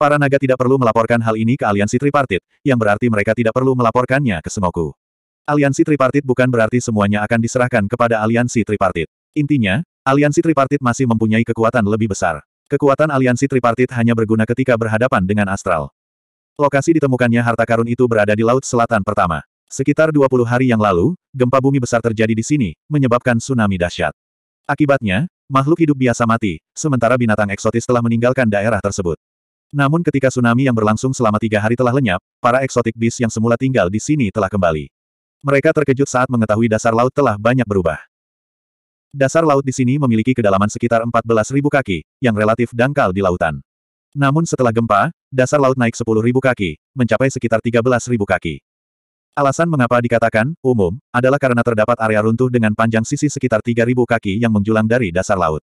Para naga tidak perlu melaporkan hal ini ke aliansi tripartit, yang berarti mereka tidak perlu melaporkannya ke Sengoku. Aliansi tripartit bukan berarti semuanya akan diserahkan kepada aliansi tripartit. Intinya, aliansi tripartit masih mempunyai kekuatan lebih besar. Kekuatan aliansi tripartit hanya berguna ketika berhadapan dengan astral. Lokasi ditemukannya harta karun itu berada di Laut Selatan pertama. Sekitar 20 hari yang lalu, gempa bumi besar terjadi di sini, menyebabkan tsunami dahsyat. Akibatnya, makhluk hidup biasa mati, sementara binatang eksotis telah meninggalkan daerah tersebut. Namun ketika tsunami yang berlangsung selama tiga hari telah lenyap, para eksotik bis yang semula tinggal di sini telah kembali. Mereka terkejut saat mengetahui dasar laut telah banyak berubah. Dasar laut di sini memiliki kedalaman sekitar 14.000 kaki, yang relatif dangkal di lautan. Namun setelah gempa, dasar laut naik 10.000 kaki, mencapai sekitar 13.000 kaki. Alasan mengapa dikatakan umum adalah karena terdapat area runtuh dengan panjang sisi sekitar 3.000 kaki yang menjulang dari dasar laut.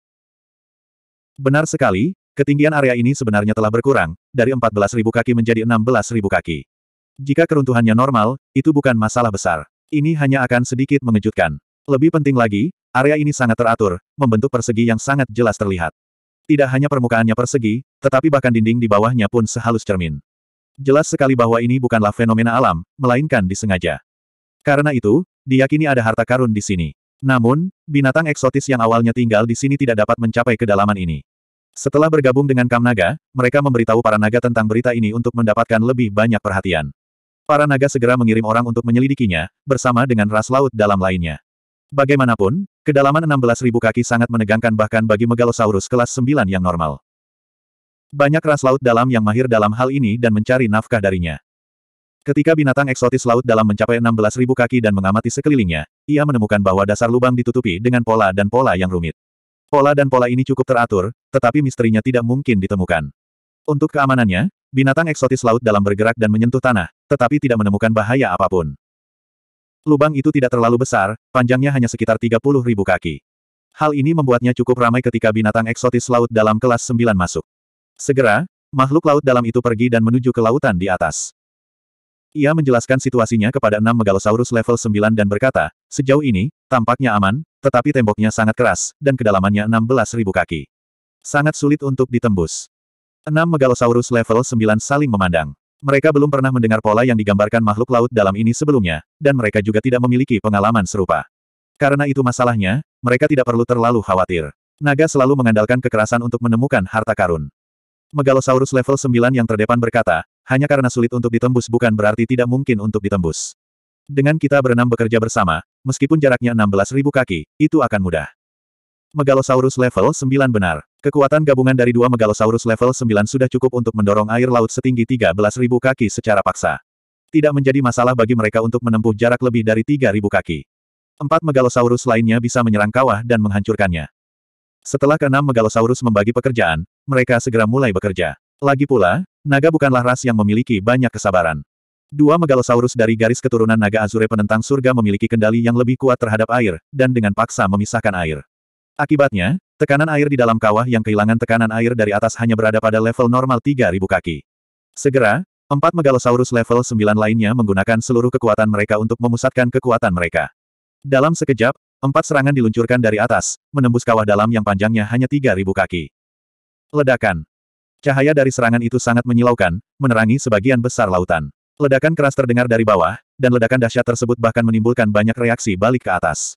Benar sekali, ketinggian area ini sebenarnya telah berkurang, dari 14.000 kaki menjadi 16.000 kaki. Jika keruntuhannya normal, itu bukan masalah besar. Ini hanya akan sedikit mengejutkan. Lebih penting lagi, area ini sangat teratur, membentuk persegi yang sangat jelas terlihat. Tidak hanya permukaannya persegi, tetapi bahkan dinding di bawahnya pun sehalus cermin. Jelas sekali bahwa ini bukanlah fenomena alam, melainkan disengaja. Karena itu, diyakini ada harta karun di sini. Namun, binatang eksotis yang awalnya tinggal di sini tidak dapat mencapai kedalaman ini. Setelah bergabung dengan Kam Naga, mereka memberitahu para naga tentang berita ini untuk mendapatkan lebih banyak perhatian. Para naga segera mengirim orang untuk menyelidikinya, bersama dengan ras laut dalam lainnya. Bagaimanapun, kedalaman 16.000 kaki sangat menegangkan bahkan bagi megalosaurus kelas 9 yang normal. Banyak ras laut dalam yang mahir dalam hal ini dan mencari nafkah darinya. Ketika binatang eksotis laut dalam mencapai 16.000 kaki dan mengamati sekelilingnya, ia menemukan bahwa dasar lubang ditutupi dengan pola dan pola yang rumit. Pola dan pola ini cukup teratur, tetapi misterinya tidak mungkin ditemukan. Untuk keamanannya, binatang eksotis laut dalam bergerak dan menyentuh tanah, tetapi tidak menemukan bahaya apapun. Lubang itu tidak terlalu besar, panjangnya hanya sekitar puluh ribu kaki. Hal ini membuatnya cukup ramai ketika binatang eksotis laut dalam kelas 9 masuk. Segera, makhluk laut dalam itu pergi dan menuju ke lautan di atas. Ia menjelaskan situasinya kepada enam megalosaurus level 9 dan berkata, sejauh ini, tampaknya aman, tetapi temboknya sangat keras, dan kedalamannya 16.000 kaki. Sangat sulit untuk ditembus. Enam megalosaurus level 9 saling memandang. Mereka belum pernah mendengar pola yang digambarkan makhluk laut dalam ini sebelumnya, dan mereka juga tidak memiliki pengalaman serupa. Karena itu masalahnya, mereka tidak perlu terlalu khawatir. Naga selalu mengandalkan kekerasan untuk menemukan harta karun. Megalosaurus level 9 yang terdepan berkata, hanya karena sulit untuk ditembus bukan berarti tidak mungkin untuk ditembus. Dengan kita berenam bekerja bersama, meskipun jaraknya 16.000 kaki, itu akan mudah. Megalosaurus level 9 benar. Kekuatan gabungan dari dua Megalosaurus level 9 sudah cukup untuk mendorong air laut setinggi 13.000 kaki secara paksa. Tidak menjadi masalah bagi mereka untuk menempuh jarak lebih dari 3.000 kaki. Empat Megalosaurus lainnya bisa menyerang kawah dan menghancurkannya. Setelah keenam Megalosaurus membagi pekerjaan, mereka segera mulai bekerja. Lagi pula, naga bukanlah ras yang memiliki banyak kesabaran. Dua Megalosaurus dari garis keturunan naga Azure penentang surga memiliki kendali yang lebih kuat terhadap air, dan dengan paksa memisahkan air. Akibatnya, tekanan air di dalam kawah yang kehilangan tekanan air dari atas hanya berada pada level normal 3000 kaki. Segera, Empat Megalosaurus level 9 lainnya menggunakan seluruh kekuatan mereka untuk memusatkan kekuatan mereka. Dalam sekejap, Empat serangan diluncurkan dari atas, menembus kawah dalam yang panjangnya hanya 3.000 kaki. Ledakan. Cahaya dari serangan itu sangat menyilaukan, menerangi sebagian besar lautan. Ledakan keras terdengar dari bawah, dan ledakan dahsyat tersebut bahkan menimbulkan banyak reaksi balik ke atas.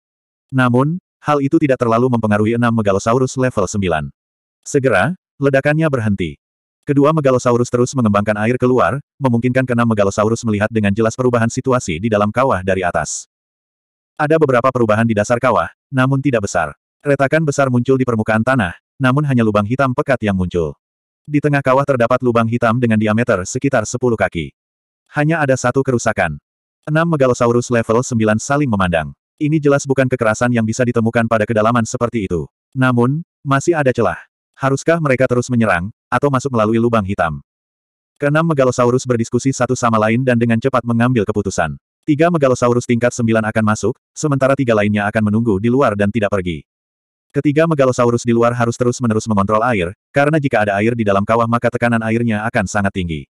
Namun, hal itu tidak terlalu mempengaruhi enam Megalosaurus level 9. Segera, ledakannya berhenti. Kedua Megalosaurus terus mengembangkan air keluar, memungkinkan keenam Megalosaurus melihat dengan jelas perubahan situasi di dalam kawah dari atas. Ada beberapa perubahan di dasar kawah, namun tidak besar. Retakan besar muncul di permukaan tanah, namun hanya lubang hitam pekat yang muncul. Di tengah kawah terdapat lubang hitam dengan diameter sekitar 10 kaki. Hanya ada satu kerusakan. Enam Megalosaurus level 9 saling memandang. Ini jelas bukan kekerasan yang bisa ditemukan pada kedalaman seperti itu. Namun, masih ada celah. Haruskah mereka terus menyerang, atau masuk melalui lubang hitam? Keenam Megalosaurus berdiskusi satu sama lain dan dengan cepat mengambil keputusan. Tiga megalosaurus tingkat sembilan akan masuk, sementara tiga lainnya akan menunggu di luar dan tidak pergi. Ketiga megalosaurus di luar harus terus-menerus mengontrol air, karena jika ada air di dalam kawah maka tekanan airnya akan sangat tinggi.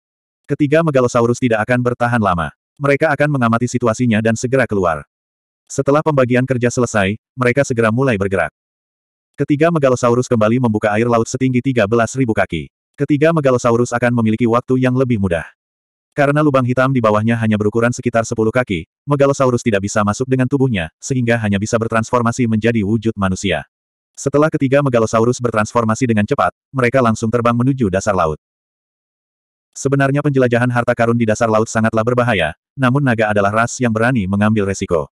Ketiga megalosaurus tidak akan bertahan lama. Mereka akan mengamati situasinya dan segera keluar. Setelah pembagian kerja selesai, mereka segera mulai bergerak. Ketiga megalosaurus kembali membuka air laut setinggi 13.000 kaki. Ketiga megalosaurus akan memiliki waktu yang lebih mudah. Karena lubang hitam di bawahnya hanya berukuran sekitar 10 kaki, Megalosaurus tidak bisa masuk dengan tubuhnya, sehingga hanya bisa bertransformasi menjadi wujud manusia. Setelah ketiga Megalosaurus bertransformasi dengan cepat, mereka langsung terbang menuju dasar laut. Sebenarnya penjelajahan harta karun di dasar laut sangatlah berbahaya, namun naga adalah ras yang berani mengambil resiko.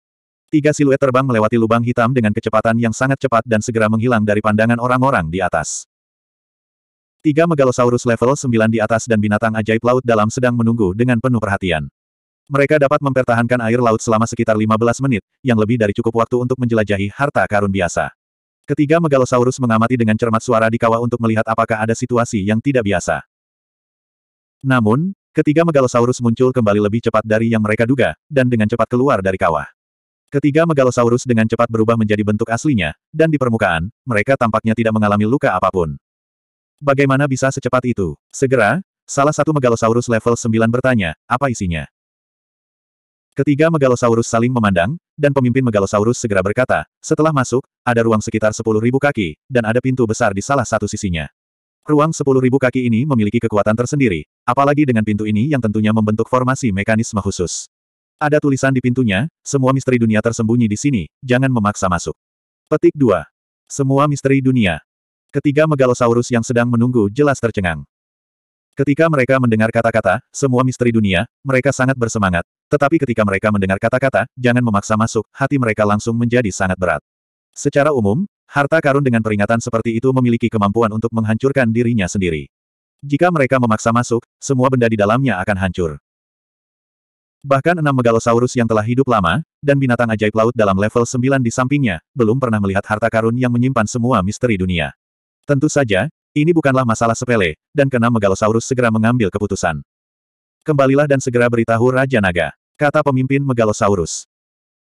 Tiga siluet terbang melewati lubang hitam dengan kecepatan yang sangat cepat dan segera menghilang dari pandangan orang-orang di atas. Tiga Megalosaurus level 9 di atas dan binatang ajaib laut dalam sedang menunggu dengan penuh perhatian. Mereka dapat mempertahankan air laut selama sekitar 15 menit, yang lebih dari cukup waktu untuk menjelajahi harta karun biasa. Ketiga Megalosaurus mengamati dengan cermat suara di kawah untuk melihat apakah ada situasi yang tidak biasa. Namun, ketiga Megalosaurus muncul kembali lebih cepat dari yang mereka duga, dan dengan cepat keluar dari kawah. Ketiga Megalosaurus dengan cepat berubah menjadi bentuk aslinya, dan di permukaan, mereka tampaknya tidak mengalami luka apapun. Bagaimana bisa secepat itu? Segera, salah satu megalosaurus level 9 bertanya, apa isinya? Ketiga megalosaurus saling memandang, dan pemimpin megalosaurus segera berkata, setelah masuk, ada ruang sekitar 10.000 kaki, dan ada pintu besar di salah satu sisinya. Ruang 10.000 kaki ini memiliki kekuatan tersendiri, apalagi dengan pintu ini yang tentunya membentuk formasi mekanisme khusus. Ada tulisan di pintunya, semua misteri dunia tersembunyi di sini, jangan memaksa masuk. Petik 2. Semua misteri dunia. Ketiga megalosaurus yang sedang menunggu jelas tercengang. Ketika mereka mendengar kata-kata, semua misteri dunia, mereka sangat bersemangat. Tetapi ketika mereka mendengar kata-kata, jangan memaksa masuk, hati mereka langsung menjadi sangat berat. Secara umum, harta karun dengan peringatan seperti itu memiliki kemampuan untuk menghancurkan dirinya sendiri. Jika mereka memaksa masuk, semua benda di dalamnya akan hancur. Bahkan enam megalosaurus yang telah hidup lama, dan binatang ajaib laut dalam level 9 di sampingnya, belum pernah melihat harta karun yang menyimpan semua misteri dunia. Tentu saja, ini bukanlah masalah sepele, dan kena Megalosaurus segera mengambil keputusan. Kembalilah dan segera beritahu Raja Naga, kata pemimpin Megalosaurus.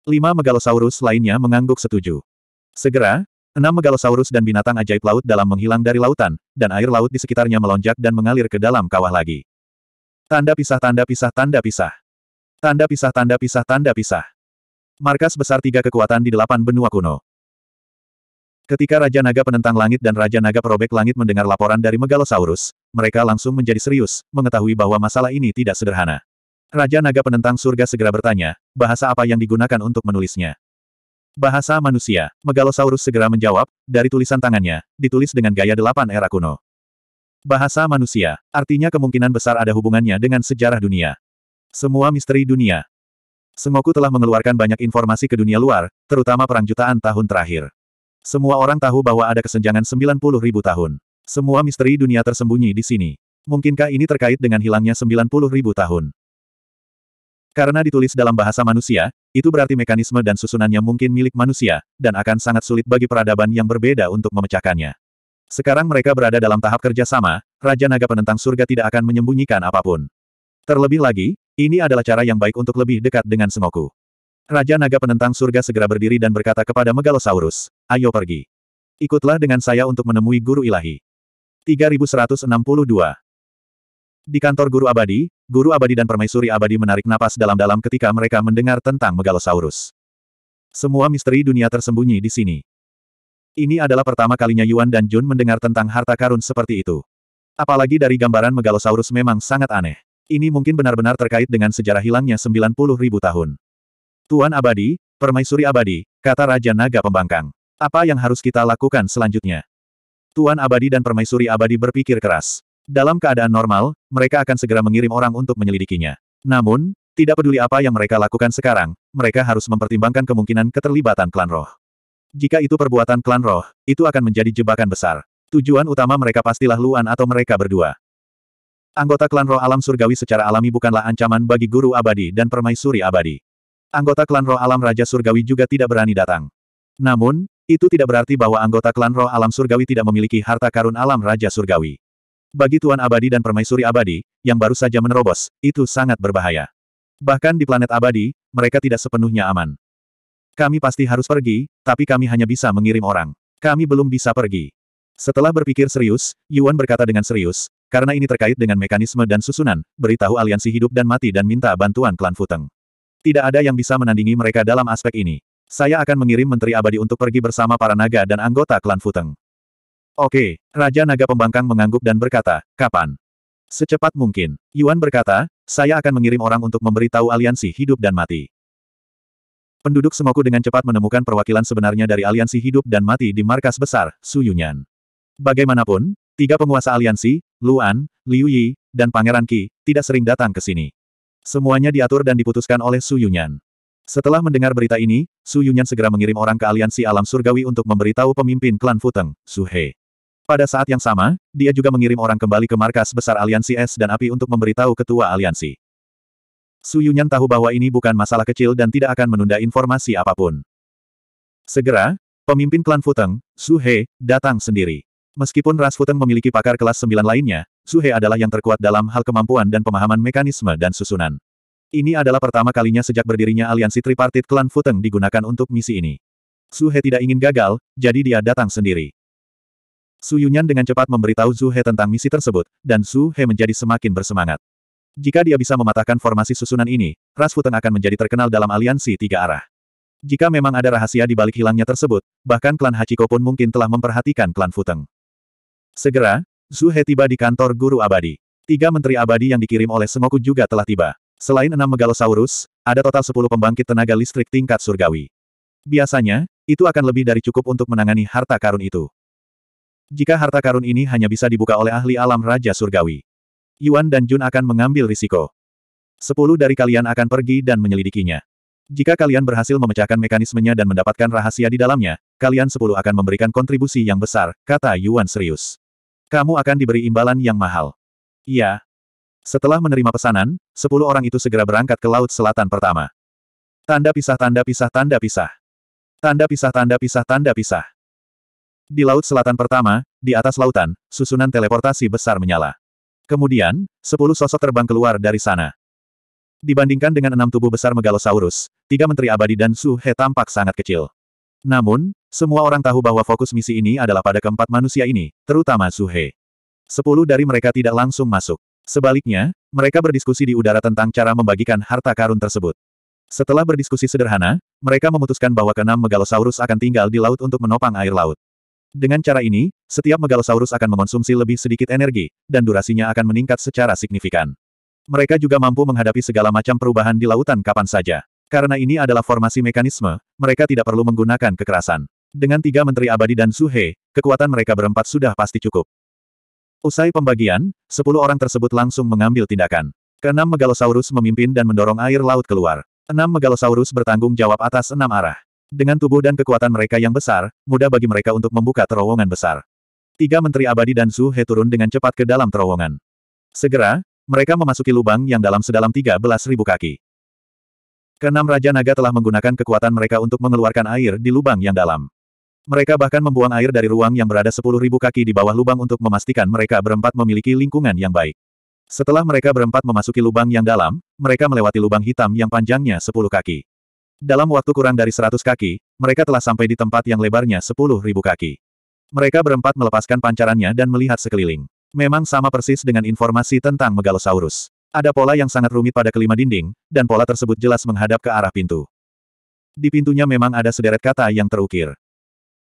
Lima Megalosaurus lainnya mengangguk setuju. Segera, enam Megalosaurus dan binatang ajaib laut dalam menghilang dari lautan, dan air laut di sekitarnya melonjak dan mengalir ke dalam kawah lagi. Tanda pisah tanda pisah tanda pisah. Tanda pisah tanda pisah tanda pisah. Markas besar tiga kekuatan di delapan benua kuno. Ketika Raja Naga Penentang Langit dan Raja Naga Perobek Langit mendengar laporan dari Megalosaurus, mereka langsung menjadi serius, mengetahui bahwa masalah ini tidak sederhana. Raja Naga Penentang Surga segera bertanya, bahasa apa yang digunakan untuk menulisnya? Bahasa manusia, Megalosaurus segera menjawab, dari tulisan tangannya, ditulis dengan gaya delapan era kuno. Bahasa manusia, artinya kemungkinan besar ada hubungannya dengan sejarah dunia. Semua misteri dunia, Sengoku telah mengeluarkan banyak informasi ke dunia luar, terutama perang jutaan tahun terakhir. Semua orang tahu bahwa ada kesenjangan 90 ribu tahun. Semua misteri dunia tersembunyi di sini. Mungkinkah ini terkait dengan hilangnya 90 ribu tahun? Karena ditulis dalam bahasa manusia, itu berarti mekanisme dan susunannya mungkin milik manusia, dan akan sangat sulit bagi peradaban yang berbeda untuk memecahkannya. Sekarang mereka berada dalam tahap kerjasama, Raja Naga Penentang Surga tidak akan menyembunyikan apapun. Terlebih lagi, ini adalah cara yang baik untuk lebih dekat dengan Sengoku. Raja Naga Penentang Surga segera berdiri dan berkata kepada Megalosaurus, ayo pergi. Ikutlah dengan saya untuk menemui Guru Ilahi. 3162 Di kantor Guru Abadi, Guru Abadi dan Permaisuri Abadi menarik napas dalam-dalam ketika mereka mendengar tentang Megalosaurus. Semua misteri dunia tersembunyi di sini. Ini adalah pertama kalinya Yuan dan Jun mendengar tentang harta karun seperti itu. Apalagi dari gambaran Megalosaurus memang sangat aneh. Ini mungkin benar-benar terkait dengan sejarah hilangnya 90 tahun. Tuan abadi, permaisuri abadi, kata Raja Naga Pembangkang. Apa yang harus kita lakukan selanjutnya? Tuan abadi dan permaisuri abadi berpikir keras. Dalam keadaan normal, mereka akan segera mengirim orang untuk menyelidikinya. Namun, tidak peduli apa yang mereka lakukan sekarang, mereka harus mempertimbangkan kemungkinan keterlibatan klan roh. Jika itu perbuatan klan roh, itu akan menjadi jebakan besar. Tujuan utama mereka pastilah Luan atau mereka berdua. Anggota klan roh alam surgawi secara alami bukanlah ancaman bagi guru abadi dan permaisuri abadi. Anggota klan roh alam Raja Surgawi juga tidak berani datang. Namun, itu tidak berarti bahwa anggota klan roh alam Surgawi tidak memiliki harta karun alam Raja Surgawi. Bagi Tuan Abadi dan Permaisuri Abadi, yang baru saja menerobos, itu sangat berbahaya. Bahkan di planet Abadi, mereka tidak sepenuhnya aman. Kami pasti harus pergi, tapi kami hanya bisa mengirim orang. Kami belum bisa pergi. Setelah berpikir serius, Yuan berkata dengan serius, karena ini terkait dengan mekanisme dan susunan, beritahu aliansi hidup dan mati dan minta bantuan klan Futeng. Tidak ada yang bisa menandingi mereka dalam aspek ini. Saya akan mengirim Menteri Abadi untuk pergi bersama para naga dan anggota klan Futeng. Oke, Raja Naga Pembangkang mengangguk dan berkata, kapan? Secepat mungkin. Yuan berkata, saya akan mengirim orang untuk memberitahu aliansi hidup dan mati. Penduduk Semoku dengan cepat menemukan perwakilan sebenarnya dari aliansi hidup dan mati di markas besar, Su Yunyan. Bagaimanapun, tiga penguasa aliansi, Luan, Liu Yi, dan Pangeran Qi, tidak sering datang ke sini. Semuanya diatur dan diputuskan oleh Su Yunyan. Setelah mendengar berita ini, Su Yunyan segera mengirim orang ke aliansi alam surgawi untuk memberitahu pemimpin klan Futeng, Su He. Pada saat yang sama, dia juga mengirim orang kembali ke markas besar aliansi es dan api untuk memberitahu ketua aliansi. Su Yunyan tahu bahwa ini bukan masalah kecil dan tidak akan menunda informasi apapun. Segera, pemimpin klan Futeng, Su He, datang sendiri. Meskipun Ras Futeng memiliki pakar kelas sembilan lainnya, Suhe adalah yang terkuat dalam hal kemampuan dan pemahaman mekanisme dan susunan. Ini adalah pertama kalinya sejak berdirinya aliansi tripartit klan Futeng digunakan untuk misi ini. Suhe tidak ingin gagal, jadi dia datang sendiri. Su Yunyan dengan cepat memberitahu Zuhe tentang misi tersebut, dan Zuhe menjadi semakin bersemangat. Jika dia bisa mematahkan formasi susunan ini, Ras Futeng akan menjadi terkenal dalam aliansi tiga arah. Jika memang ada rahasia di balik hilangnya tersebut, bahkan klan Hachiko pun mungkin telah memperhatikan klan Futeng. Segera, Zhu tiba di kantor guru abadi. Tiga menteri abadi yang dikirim oleh Sengoku juga telah tiba. Selain enam megalosaurus, ada total sepuluh pembangkit tenaga listrik tingkat surgawi. Biasanya, itu akan lebih dari cukup untuk menangani harta karun itu. Jika harta karun ini hanya bisa dibuka oleh ahli alam Raja Surgawi, Yuan dan Jun akan mengambil risiko. Sepuluh dari kalian akan pergi dan menyelidikinya. Jika kalian berhasil memecahkan mekanismenya dan mendapatkan rahasia di dalamnya, kalian sepuluh akan memberikan kontribusi yang besar, kata Yuan serius. Kamu akan diberi imbalan yang mahal. Iya. Setelah menerima pesanan, sepuluh orang itu segera berangkat ke Laut Selatan pertama. Tanda pisah tanda pisah tanda pisah. Tanda pisah tanda pisah tanda pisah. Di Laut Selatan pertama, di atas lautan, susunan teleportasi besar menyala. Kemudian, sepuluh sosok terbang keluar dari sana. Dibandingkan dengan enam tubuh besar Megalosaurus, tiga menteri abadi dan Su He tampak sangat kecil. Namun, semua orang tahu bahwa fokus misi ini adalah pada keempat manusia ini, terutama Suhe. Sepuluh dari mereka tidak langsung masuk. Sebaliknya, mereka berdiskusi di udara tentang cara membagikan harta karun tersebut. Setelah berdiskusi sederhana, mereka memutuskan bahwa keenam megalosaurus akan tinggal di laut untuk menopang air laut. Dengan cara ini, setiap megalosaurus akan mengonsumsi lebih sedikit energi, dan durasinya akan meningkat secara signifikan. Mereka juga mampu menghadapi segala macam perubahan di lautan kapan saja. Karena ini adalah formasi mekanisme, mereka tidak perlu menggunakan kekerasan. Dengan tiga menteri abadi dan Suhe, kekuatan mereka berempat sudah pasti cukup. Usai pembagian, sepuluh orang tersebut langsung mengambil tindakan. Keenam Megalosaurus memimpin dan mendorong air laut keluar. Enam Megalosaurus bertanggung jawab atas enam arah. Dengan tubuh dan kekuatan mereka yang besar, mudah bagi mereka untuk membuka terowongan besar. Tiga Menteri Abadi dan Suhe turun dengan cepat ke dalam terowongan. Segera, mereka memasuki lubang yang dalam sedalam tiga belas ribu kaki. Keenam Raja Naga telah menggunakan kekuatan mereka untuk mengeluarkan air di lubang yang dalam. Mereka bahkan membuang air dari ruang yang berada sepuluh ribu kaki di bawah lubang untuk memastikan mereka berempat memiliki lingkungan yang baik. Setelah mereka berempat memasuki lubang yang dalam, mereka melewati lubang hitam yang panjangnya sepuluh kaki. Dalam waktu kurang dari seratus kaki, mereka telah sampai di tempat yang lebarnya sepuluh ribu kaki. Mereka berempat melepaskan pancarannya dan melihat sekeliling. Memang sama persis dengan informasi tentang Megalosaurus. Ada pola yang sangat rumit pada kelima dinding, dan pola tersebut jelas menghadap ke arah pintu. Di pintunya memang ada sederet kata yang terukir.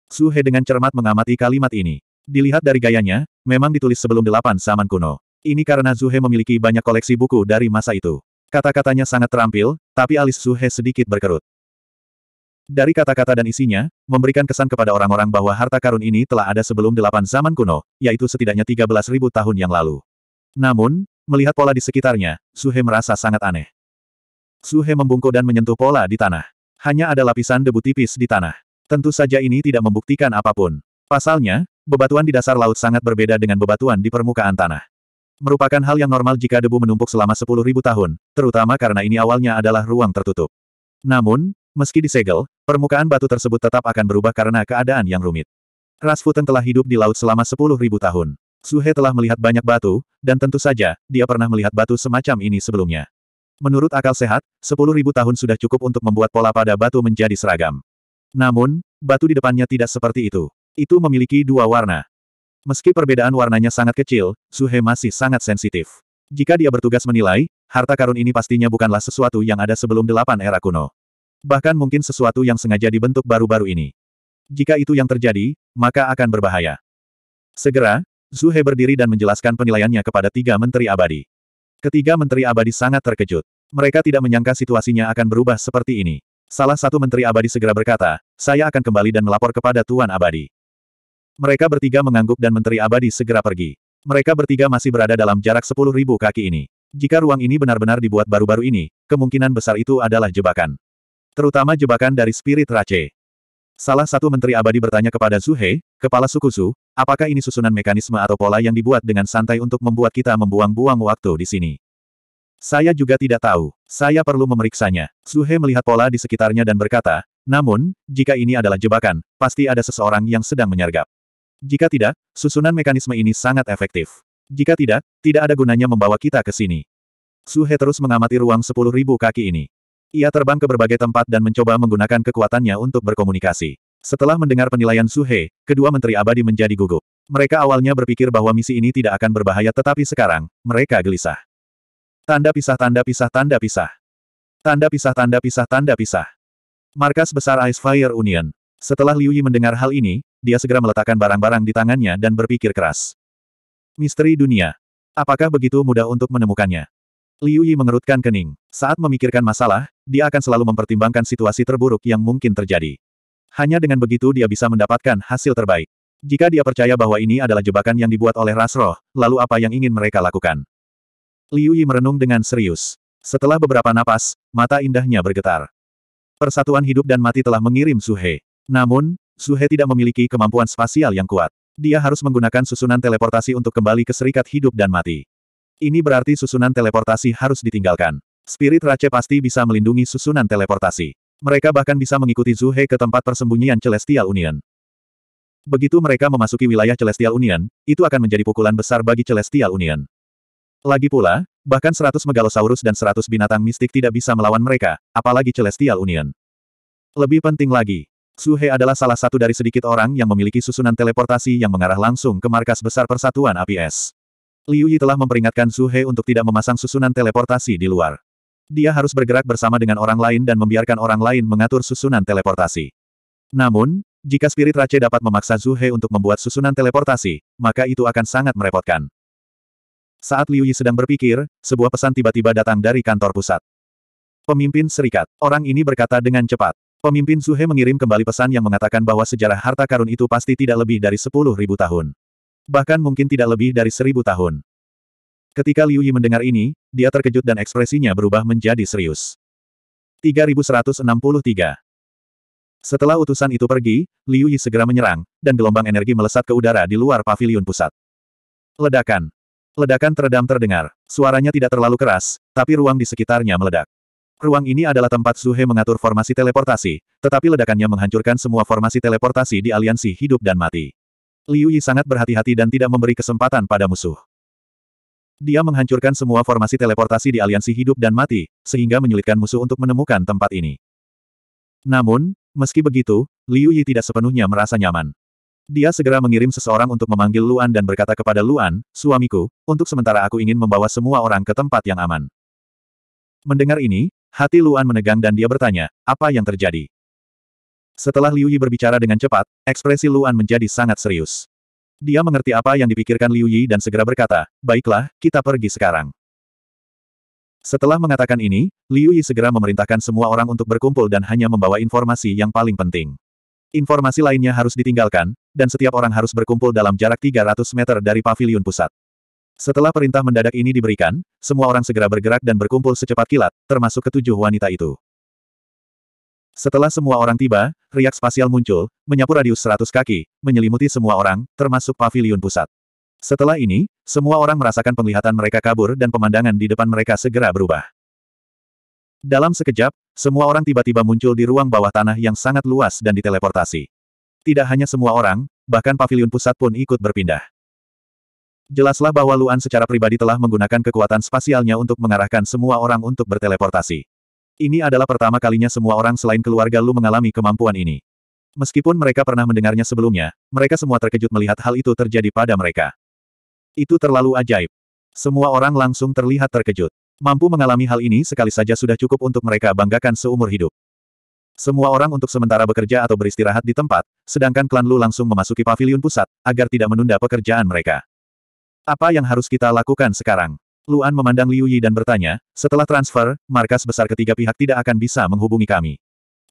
Su dengan cermat mengamati kalimat ini. Dilihat dari gayanya, memang ditulis sebelum delapan zaman kuno. Ini karena Zuhe memiliki banyak koleksi buku dari masa itu. Kata-katanya sangat terampil, tapi alis Zuhe sedikit berkerut. Dari kata-kata dan isinya, memberikan kesan kepada orang-orang bahwa harta karun ini telah ada sebelum delapan zaman kuno, yaitu setidaknya 13.000 tahun yang lalu. Namun, melihat pola di sekitarnya, Zuhe merasa sangat aneh. Zuhe membungkuk dan menyentuh pola di tanah. Hanya ada lapisan debu tipis di tanah. Tentu saja ini tidak membuktikan apapun. Pasalnya, bebatuan di dasar laut sangat berbeda dengan bebatuan di permukaan tanah. Merupakan hal yang normal jika debu menumpuk selama 10.000 tahun, terutama karena ini awalnya adalah ruang tertutup. Namun, meski disegel, permukaan batu tersebut tetap akan berubah karena keadaan yang rumit. Rasputin telah hidup di laut selama 10.000 tahun. Suhe telah melihat banyak batu, dan tentu saja, dia pernah melihat batu semacam ini sebelumnya. Menurut akal sehat, 10.000 tahun sudah cukup untuk membuat pola pada batu menjadi seragam. Namun, batu di depannya tidak seperti itu. Itu memiliki dua warna. Meski perbedaan warnanya sangat kecil, Suhe masih sangat sensitif. Jika dia bertugas menilai, harta karun ini pastinya bukanlah sesuatu yang ada sebelum delapan era kuno. Bahkan mungkin sesuatu yang sengaja dibentuk baru-baru ini. Jika itu yang terjadi, maka akan berbahaya. Segera, Zuhe berdiri dan menjelaskan penilaiannya kepada tiga menteri abadi. Ketiga menteri abadi sangat terkejut. Mereka tidak menyangka situasinya akan berubah seperti ini. Salah satu menteri abadi segera berkata, saya akan kembali dan melapor kepada Tuan Abadi. Mereka bertiga mengangguk dan menteri abadi segera pergi. Mereka bertiga masih berada dalam jarak sepuluh ribu kaki ini. Jika ruang ini benar-benar dibuat baru-baru ini, kemungkinan besar itu adalah jebakan. Terutama jebakan dari spirit Rache. Salah satu menteri abadi bertanya kepada Zuhei, kepala suku Su, apakah ini susunan mekanisme atau pola yang dibuat dengan santai untuk membuat kita membuang-buang waktu di sini? Saya juga tidak tahu. Saya perlu memeriksanya. Suhe melihat pola di sekitarnya dan berkata, namun, jika ini adalah jebakan, pasti ada seseorang yang sedang menyergap. Jika tidak, susunan mekanisme ini sangat efektif. Jika tidak, tidak ada gunanya membawa kita ke sini. Suhe terus mengamati ruang 10.000 kaki ini. Ia terbang ke berbagai tempat dan mencoba menggunakan kekuatannya untuk berkomunikasi. Setelah mendengar penilaian Suhe, kedua menteri abadi menjadi gugup. Mereka awalnya berpikir bahwa misi ini tidak akan berbahaya tetapi sekarang, mereka gelisah. Tanda pisah tanda pisah tanda pisah. Tanda pisah tanda pisah tanda pisah. Markas besar Ice Fire Union. Setelah Liu Yi mendengar hal ini, dia segera meletakkan barang-barang di tangannya dan berpikir keras. Misteri dunia. Apakah begitu mudah untuk menemukannya? Liu Yi mengerutkan kening. Saat memikirkan masalah, dia akan selalu mempertimbangkan situasi terburuk yang mungkin terjadi. Hanya dengan begitu dia bisa mendapatkan hasil terbaik. Jika dia percaya bahwa ini adalah jebakan yang dibuat oleh Rasroh, lalu apa yang ingin mereka lakukan? Liu Yi merenung dengan serius. Setelah beberapa napas, mata indahnya bergetar. Persatuan hidup dan mati telah mengirim Suhe. Namun, Suhe tidak memiliki kemampuan spasial yang kuat. Dia harus menggunakan susunan teleportasi untuk kembali ke serikat hidup dan mati. Ini berarti susunan teleportasi harus ditinggalkan. Spirit Rache pasti bisa melindungi susunan teleportasi. Mereka bahkan bisa mengikuti Zuhe ke tempat persembunyian Celestial Union. Begitu mereka memasuki wilayah Celestial Union, itu akan menjadi pukulan besar bagi Celestial Union. Lagi pula, bahkan 100 megalosaurus dan 100 binatang mistik tidak bisa melawan mereka, apalagi Celestial Union. Lebih penting lagi, Suhe adalah salah satu dari sedikit orang yang memiliki susunan teleportasi yang mengarah langsung ke markas besar Persatuan APS. Liu Yi telah memperingatkan Suhe untuk tidak memasang susunan teleportasi di luar. Dia harus bergerak bersama dengan orang lain dan membiarkan orang lain mengatur susunan teleportasi. Namun, jika spirit Rache dapat memaksa Zuhe untuk membuat susunan teleportasi, maka itu akan sangat merepotkan. Saat Liu Yi sedang berpikir, sebuah pesan tiba-tiba datang dari kantor pusat. Pemimpin Serikat. Orang ini berkata dengan cepat. Pemimpin Suhe mengirim kembali pesan yang mengatakan bahwa sejarah harta karun itu pasti tidak lebih dari sepuluh ribu tahun. Bahkan mungkin tidak lebih dari seribu tahun. Ketika Liu Yi mendengar ini, dia terkejut dan ekspresinya berubah menjadi serius. 3163 Setelah utusan itu pergi, Liu Yi segera menyerang, dan gelombang energi melesat ke udara di luar pavilion pusat. Ledakan. Ledakan teredam terdengar. Suaranya tidak terlalu keras, tapi ruang di sekitarnya meledak. Ruang ini adalah tempat Suhe mengatur formasi teleportasi, tetapi ledakannya menghancurkan semua formasi teleportasi di aliansi hidup dan mati. Liu Yi sangat berhati-hati dan tidak memberi kesempatan pada musuh. Dia menghancurkan semua formasi teleportasi di aliansi hidup dan mati, sehingga menyulitkan musuh untuk menemukan tempat ini. Namun, meski begitu, Liu Yi tidak sepenuhnya merasa nyaman. Dia segera mengirim seseorang untuk memanggil Luan dan berkata kepada Luan, suamiku, untuk sementara aku ingin membawa semua orang ke tempat yang aman. Mendengar ini, hati Luan menegang dan dia bertanya, apa yang terjadi? Setelah Liu Yi berbicara dengan cepat, ekspresi Luan menjadi sangat serius. Dia mengerti apa yang dipikirkan Liu Yi dan segera berkata, baiklah, kita pergi sekarang. Setelah mengatakan ini, Liu Yi segera memerintahkan semua orang untuk berkumpul dan hanya membawa informasi yang paling penting. Informasi lainnya harus ditinggalkan, dan setiap orang harus berkumpul dalam jarak 300 meter dari pavilion pusat. Setelah perintah mendadak ini diberikan, semua orang segera bergerak dan berkumpul secepat kilat, termasuk ketujuh wanita itu. Setelah semua orang tiba, riak spasial muncul, menyapu radius 100 kaki, menyelimuti semua orang, termasuk pavilion pusat. Setelah ini, semua orang merasakan penglihatan mereka kabur dan pemandangan di depan mereka segera berubah. Dalam sekejap, semua orang tiba-tiba muncul di ruang bawah tanah yang sangat luas dan diteleportasi. Tidak hanya semua orang, bahkan pavilion pusat pun ikut berpindah. Jelaslah bahwa Luan secara pribadi telah menggunakan kekuatan spasialnya untuk mengarahkan semua orang untuk berteleportasi. Ini adalah pertama kalinya semua orang selain keluarga Lu mengalami kemampuan ini. Meskipun mereka pernah mendengarnya sebelumnya, mereka semua terkejut melihat hal itu terjadi pada mereka. Itu terlalu ajaib. Semua orang langsung terlihat terkejut. Mampu mengalami hal ini sekali saja sudah cukup untuk mereka banggakan seumur hidup. Semua orang untuk sementara bekerja atau beristirahat di tempat, sedangkan klan Lu langsung memasuki paviliun pusat, agar tidak menunda pekerjaan mereka. Apa yang harus kita lakukan sekarang? Luan memandang Liu Yi dan bertanya, setelah transfer, markas besar ketiga pihak tidak akan bisa menghubungi kami.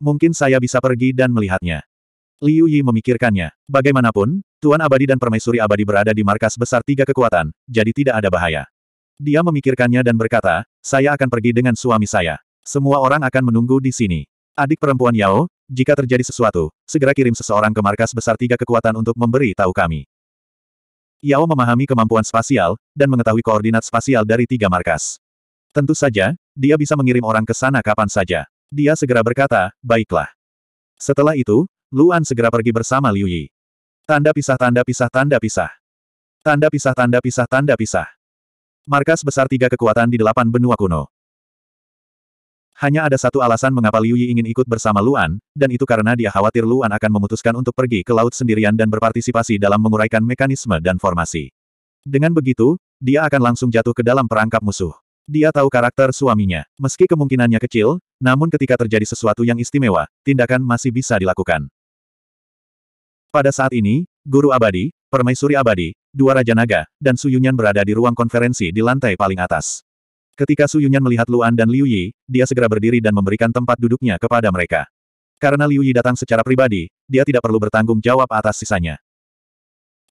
Mungkin saya bisa pergi dan melihatnya. Liu Yi memikirkannya. Bagaimanapun, Tuan Abadi dan Permaisuri Abadi berada di markas besar tiga kekuatan, jadi tidak ada bahaya. Dia memikirkannya dan berkata, saya akan pergi dengan suami saya. Semua orang akan menunggu di sini. Adik perempuan Yao, jika terjadi sesuatu, segera kirim seseorang ke markas besar tiga kekuatan untuk memberi tahu kami. Yao memahami kemampuan spasial, dan mengetahui koordinat spasial dari tiga markas. Tentu saja, dia bisa mengirim orang ke sana kapan saja. Dia segera berkata, baiklah. Setelah itu, Luan segera pergi bersama Liu Yi. Tanda pisah tanda pisah tanda pisah. Tanda pisah tanda pisah tanda pisah. Markas besar tiga kekuatan di delapan benua kuno. Hanya ada satu alasan mengapa Liu Yi ingin ikut bersama Luan, dan itu karena dia khawatir Luan akan memutuskan untuk pergi ke laut sendirian dan berpartisipasi dalam menguraikan mekanisme dan formasi. Dengan begitu, dia akan langsung jatuh ke dalam perangkap musuh. Dia tahu karakter suaminya. Meski kemungkinannya kecil, namun ketika terjadi sesuatu yang istimewa, tindakan masih bisa dilakukan. Pada saat ini, Guru Abadi, Permaisuri Abadi, dua Raja Naga, dan Su Yunyan berada di ruang konferensi di lantai paling atas. Ketika Su Yunyan melihat Luan dan Liu Yi, dia segera berdiri dan memberikan tempat duduknya kepada mereka. Karena Liu Yi datang secara pribadi, dia tidak perlu bertanggung jawab atas sisanya.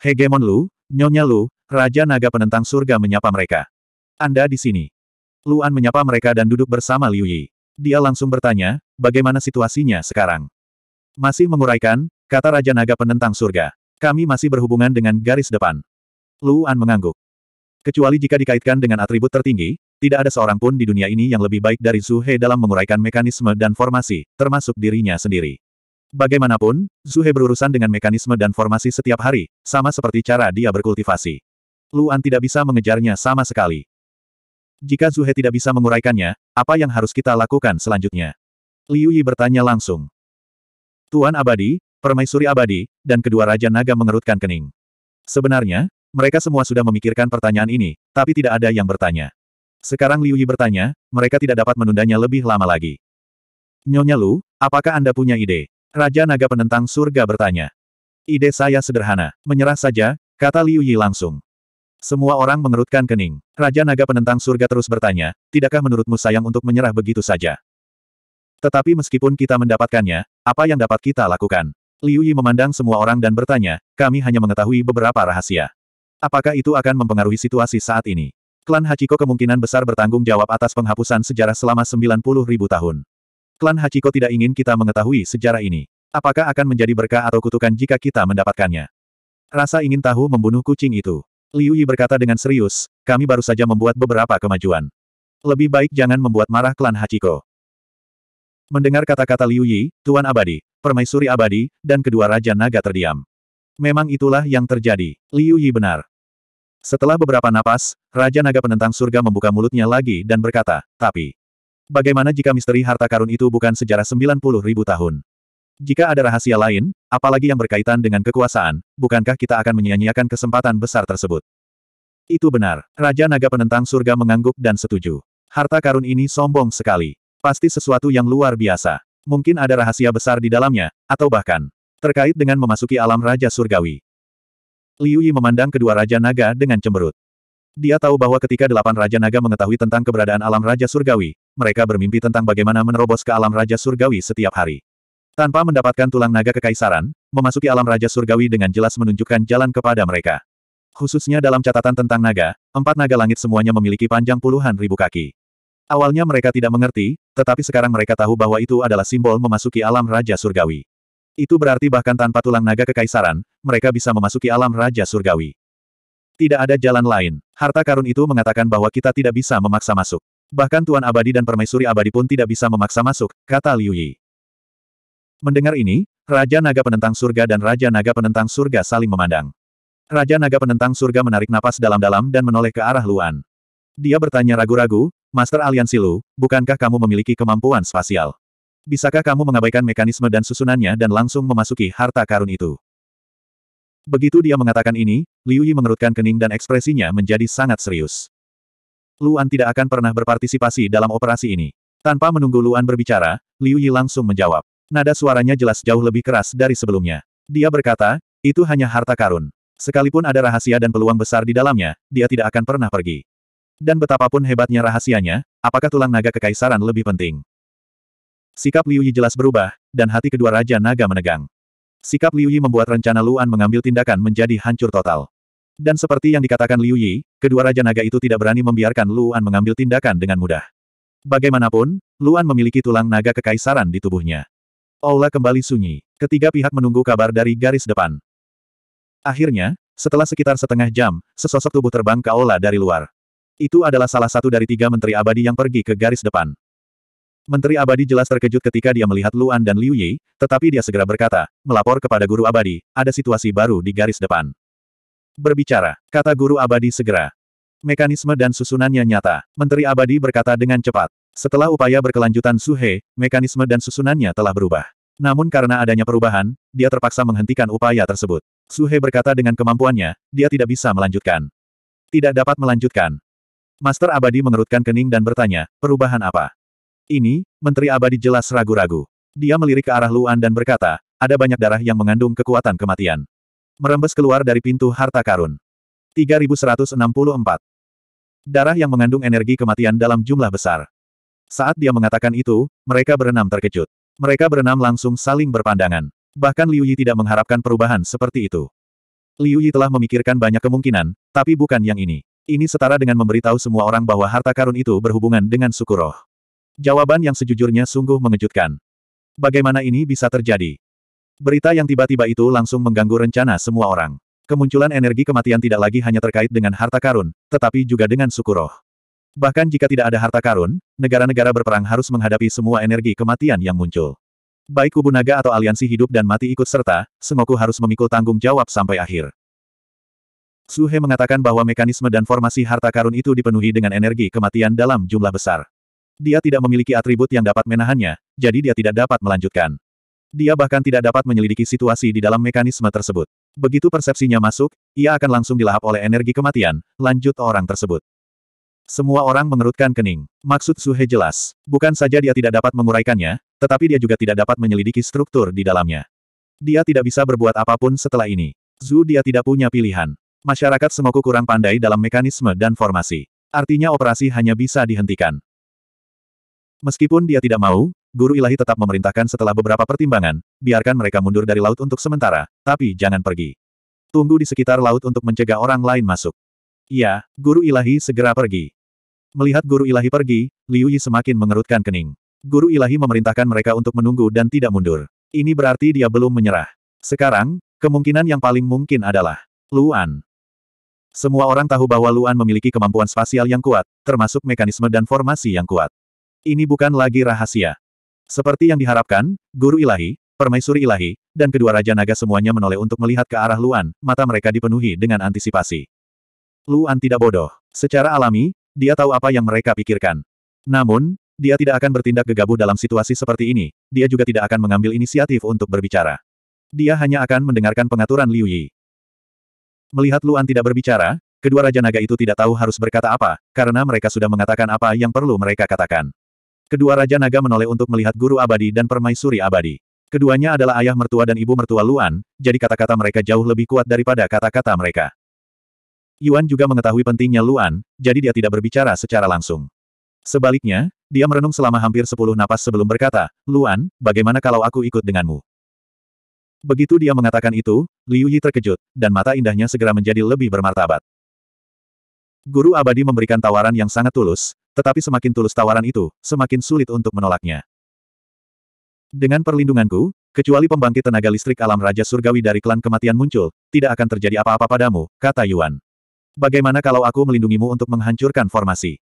Hegemon Lu, Nyonya Lu, Raja Naga Penentang Surga menyapa mereka. Anda di sini. Luan menyapa mereka dan duduk bersama Liu Yi. Dia langsung bertanya, bagaimana situasinya sekarang? Masih menguraikan, kata Raja Naga Penentang Surga. Kami masih berhubungan dengan garis depan. Luan mengangguk. Kecuali jika dikaitkan dengan atribut tertinggi, tidak ada seorang pun di dunia ini yang lebih baik dari Zuhe dalam menguraikan mekanisme dan formasi, termasuk dirinya sendiri. Bagaimanapun, Zuhe berurusan dengan mekanisme dan formasi setiap hari, sama seperti cara dia berkultivasi. Luan tidak bisa mengejarnya sama sekali. Jika Zuhe tidak bisa menguraikannya, apa yang harus kita lakukan selanjutnya? Liu Yi bertanya langsung. Tuan Abadi, permaisuri abadi, dan kedua Raja Naga mengerutkan kening. Sebenarnya, mereka semua sudah memikirkan pertanyaan ini, tapi tidak ada yang bertanya. Sekarang Liu Yi bertanya, mereka tidak dapat menundanya lebih lama lagi. Nyonya Lu, apakah Anda punya ide? Raja Naga Penentang Surga bertanya. Ide saya sederhana, menyerah saja, kata Liu Yi langsung. Semua orang mengerutkan kening. Raja Naga Penentang Surga terus bertanya, tidakkah menurutmu sayang untuk menyerah begitu saja? Tetapi meskipun kita mendapatkannya, apa yang dapat kita lakukan? Liu Yi memandang semua orang dan bertanya, kami hanya mengetahui beberapa rahasia. Apakah itu akan mempengaruhi situasi saat ini? Klan Hachiko kemungkinan besar bertanggung jawab atas penghapusan sejarah selama 90 ribu tahun. Klan Hachiko tidak ingin kita mengetahui sejarah ini. Apakah akan menjadi berkah atau kutukan jika kita mendapatkannya? Rasa ingin tahu membunuh kucing itu. Liu Yi berkata dengan serius, kami baru saja membuat beberapa kemajuan. Lebih baik jangan membuat marah klan Hachiko. Mendengar kata-kata Liu Yi, Tuan Abadi, Permaisuri Abadi, dan kedua Raja Naga terdiam. Memang itulah yang terjadi. Liu Yi benar. Setelah beberapa napas, Raja Naga Penentang Surga membuka mulutnya lagi dan berkata, tapi, bagaimana jika misteri harta karun itu bukan sejarah 90 ribu tahun? Jika ada rahasia lain, apalagi yang berkaitan dengan kekuasaan, bukankah kita akan menyia-nyiakan kesempatan besar tersebut? Itu benar. Raja Naga Penentang Surga mengangguk dan setuju. Harta karun ini sombong sekali. Pasti sesuatu yang luar biasa. Mungkin ada rahasia besar di dalamnya, atau bahkan terkait dengan memasuki alam Raja Surgawi. Liu Yi memandang kedua Raja Naga dengan cemberut. Dia tahu bahwa ketika delapan Raja Naga mengetahui tentang keberadaan alam Raja Surgawi, mereka bermimpi tentang bagaimana menerobos ke alam Raja Surgawi setiap hari. Tanpa mendapatkan tulang naga kekaisaran, memasuki alam Raja Surgawi dengan jelas menunjukkan jalan kepada mereka. Khususnya dalam catatan tentang naga, empat naga langit semuanya memiliki panjang puluhan ribu kaki. Awalnya mereka tidak mengerti, tetapi sekarang mereka tahu bahwa itu adalah simbol memasuki alam Raja Surgawi. Itu berarti bahkan tanpa tulang naga kekaisaran, mereka bisa memasuki alam Raja Surgawi. Tidak ada jalan lain. Harta karun itu mengatakan bahwa kita tidak bisa memaksa masuk. Bahkan Tuan Abadi dan Permaisuri Abadi pun tidak bisa memaksa masuk, kata Liu Yi. Mendengar ini, Raja Naga Penentang Surga dan Raja Naga Penentang Surga saling memandang. Raja Naga Penentang Surga menarik napas dalam-dalam dan menoleh ke arah Luan. Dia bertanya ragu-ragu, Master Aliansi Lu, bukankah kamu memiliki kemampuan spasial? Bisakah kamu mengabaikan mekanisme dan susunannya dan langsung memasuki harta karun itu? Begitu dia mengatakan ini, Liu Yi mengerutkan kening dan ekspresinya menjadi sangat serius. Luan tidak akan pernah berpartisipasi dalam operasi ini. Tanpa menunggu Luan berbicara, Liu Yi langsung menjawab. Nada suaranya jelas jauh lebih keras dari sebelumnya. Dia berkata, itu hanya harta karun. Sekalipun ada rahasia dan peluang besar di dalamnya, dia tidak akan pernah pergi. Dan betapapun hebatnya rahasianya, apakah tulang naga kekaisaran lebih penting? Sikap Liu Yi jelas berubah, dan hati kedua Raja Naga menegang. Sikap Liu Yi membuat rencana Luan mengambil tindakan menjadi hancur total. Dan seperti yang dikatakan Liu Yi, kedua Raja Naga itu tidak berani membiarkan Luan mengambil tindakan dengan mudah. Bagaimanapun, Luan memiliki tulang naga kekaisaran di tubuhnya. Aula kembali sunyi. Ketiga pihak menunggu kabar dari garis depan. Akhirnya, setelah sekitar setengah jam, sesosok tubuh terbang ke Aula dari luar. Itu adalah salah satu dari tiga menteri abadi yang pergi ke garis depan. Menteri abadi jelas terkejut ketika dia melihat Luan dan Liu Yi, tetapi dia segera berkata, melapor kepada guru abadi, ada situasi baru di garis depan. Berbicara, kata guru abadi segera. Mekanisme dan susunannya nyata, Menteri abadi berkata dengan cepat. Setelah upaya berkelanjutan Suhe, mekanisme dan susunannya telah berubah. Namun karena adanya perubahan, dia terpaksa menghentikan upaya tersebut. Suhe berkata dengan kemampuannya, dia tidak bisa melanjutkan. Tidak dapat melanjutkan. Master Abadi mengerutkan kening dan bertanya, perubahan apa? Ini, Menteri Abadi jelas ragu-ragu. Dia melirik ke arah Luan dan berkata, ada banyak darah yang mengandung kekuatan kematian. Merembes keluar dari pintu harta karun. 3164. Darah yang mengandung energi kematian dalam jumlah besar. Saat dia mengatakan itu, mereka berenam terkejut. Mereka berenam langsung saling berpandangan. Bahkan Liu Yi tidak mengharapkan perubahan seperti itu. Liu Yi telah memikirkan banyak kemungkinan, tapi bukan yang ini. Ini setara dengan memberitahu semua orang bahwa harta karun itu berhubungan dengan suku roh. Jawaban yang sejujurnya sungguh mengejutkan. Bagaimana ini bisa terjadi? Berita yang tiba-tiba itu langsung mengganggu rencana semua orang. Kemunculan energi kematian tidak lagi hanya terkait dengan harta karun, tetapi juga dengan suku roh. Bahkan jika tidak ada harta karun, negara-negara berperang harus menghadapi semua energi kematian yang muncul. Baik kubu naga atau aliansi hidup dan mati ikut serta, Sengoku harus memikul tanggung jawab sampai akhir. Suhe mengatakan bahwa mekanisme dan formasi harta karun itu dipenuhi dengan energi kematian dalam jumlah besar. Dia tidak memiliki atribut yang dapat menahannya, jadi dia tidak dapat melanjutkan. Dia bahkan tidak dapat menyelidiki situasi di dalam mekanisme tersebut. Begitu persepsinya masuk, ia akan langsung dilahap oleh energi kematian, lanjut orang tersebut. Semua orang mengerutkan kening. Maksud Suhe jelas. Bukan saja dia tidak dapat menguraikannya, tetapi dia juga tidak dapat menyelidiki struktur di dalamnya. Dia tidak bisa berbuat apapun setelah ini. Zu dia tidak punya pilihan. Masyarakat Semoku kurang pandai dalam mekanisme dan formasi. Artinya operasi hanya bisa dihentikan. Meskipun dia tidak mau, Guru Ilahi tetap memerintahkan setelah beberapa pertimbangan, biarkan mereka mundur dari laut untuk sementara, tapi jangan pergi. Tunggu di sekitar laut untuk mencegah orang lain masuk. Iya, Guru Ilahi segera pergi. Melihat Guru Ilahi pergi, Liu Yi semakin mengerutkan kening. Guru Ilahi memerintahkan mereka untuk menunggu dan tidak mundur. Ini berarti dia belum menyerah. Sekarang, kemungkinan yang paling mungkin adalah Luan. Semua orang tahu bahwa Luan memiliki kemampuan spasial yang kuat, termasuk mekanisme dan formasi yang kuat. Ini bukan lagi rahasia. Seperti yang diharapkan, Guru Ilahi, Permaisuri Ilahi, dan kedua Raja Naga semuanya menoleh untuk melihat ke arah Luan, mata mereka dipenuhi dengan antisipasi. Luan tidak bodoh. Secara alami, dia tahu apa yang mereka pikirkan. Namun, dia tidak akan bertindak gegabah dalam situasi seperti ini, dia juga tidak akan mengambil inisiatif untuk berbicara. Dia hanya akan mendengarkan pengaturan Liu Yi. Melihat Luan tidak berbicara, kedua Raja Naga itu tidak tahu harus berkata apa, karena mereka sudah mengatakan apa yang perlu mereka katakan. Kedua Raja Naga menoleh untuk melihat Guru Abadi dan Permaisuri Abadi. Keduanya adalah ayah mertua dan ibu mertua Luan, jadi kata-kata mereka jauh lebih kuat daripada kata-kata mereka. Yuan juga mengetahui pentingnya Luan, jadi dia tidak berbicara secara langsung. Sebaliknya, dia merenung selama hampir sepuluh napas sebelum berkata, Luan, bagaimana kalau aku ikut denganmu? Begitu dia mengatakan itu, Liu Yi terkejut, dan mata indahnya segera menjadi lebih bermartabat. Guru abadi memberikan tawaran yang sangat tulus, tetapi semakin tulus tawaran itu, semakin sulit untuk menolaknya. Dengan perlindunganku, kecuali pembangkit tenaga listrik alam Raja Surgawi dari klan kematian muncul, tidak akan terjadi apa-apa padamu, kata Yuan. Bagaimana kalau aku melindungimu untuk menghancurkan formasi?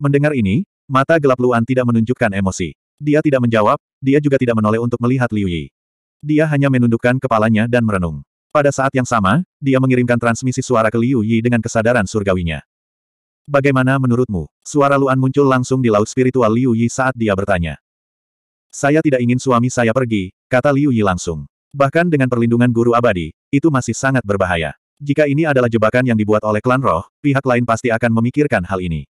Mendengar ini, mata gelap Luan tidak menunjukkan emosi. Dia tidak menjawab, dia juga tidak menoleh untuk melihat Liu Yi. Dia hanya menundukkan kepalanya dan merenung. Pada saat yang sama, dia mengirimkan transmisi suara ke Liu Yi dengan kesadaran surgawinya. Bagaimana menurutmu? Suara Luan muncul langsung di laut spiritual Liu Yi saat dia bertanya. Saya tidak ingin suami saya pergi, kata Liu Yi langsung. Bahkan dengan perlindungan guru abadi, itu masih sangat berbahaya. Jika ini adalah jebakan yang dibuat oleh klan roh, pihak lain pasti akan memikirkan hal ini.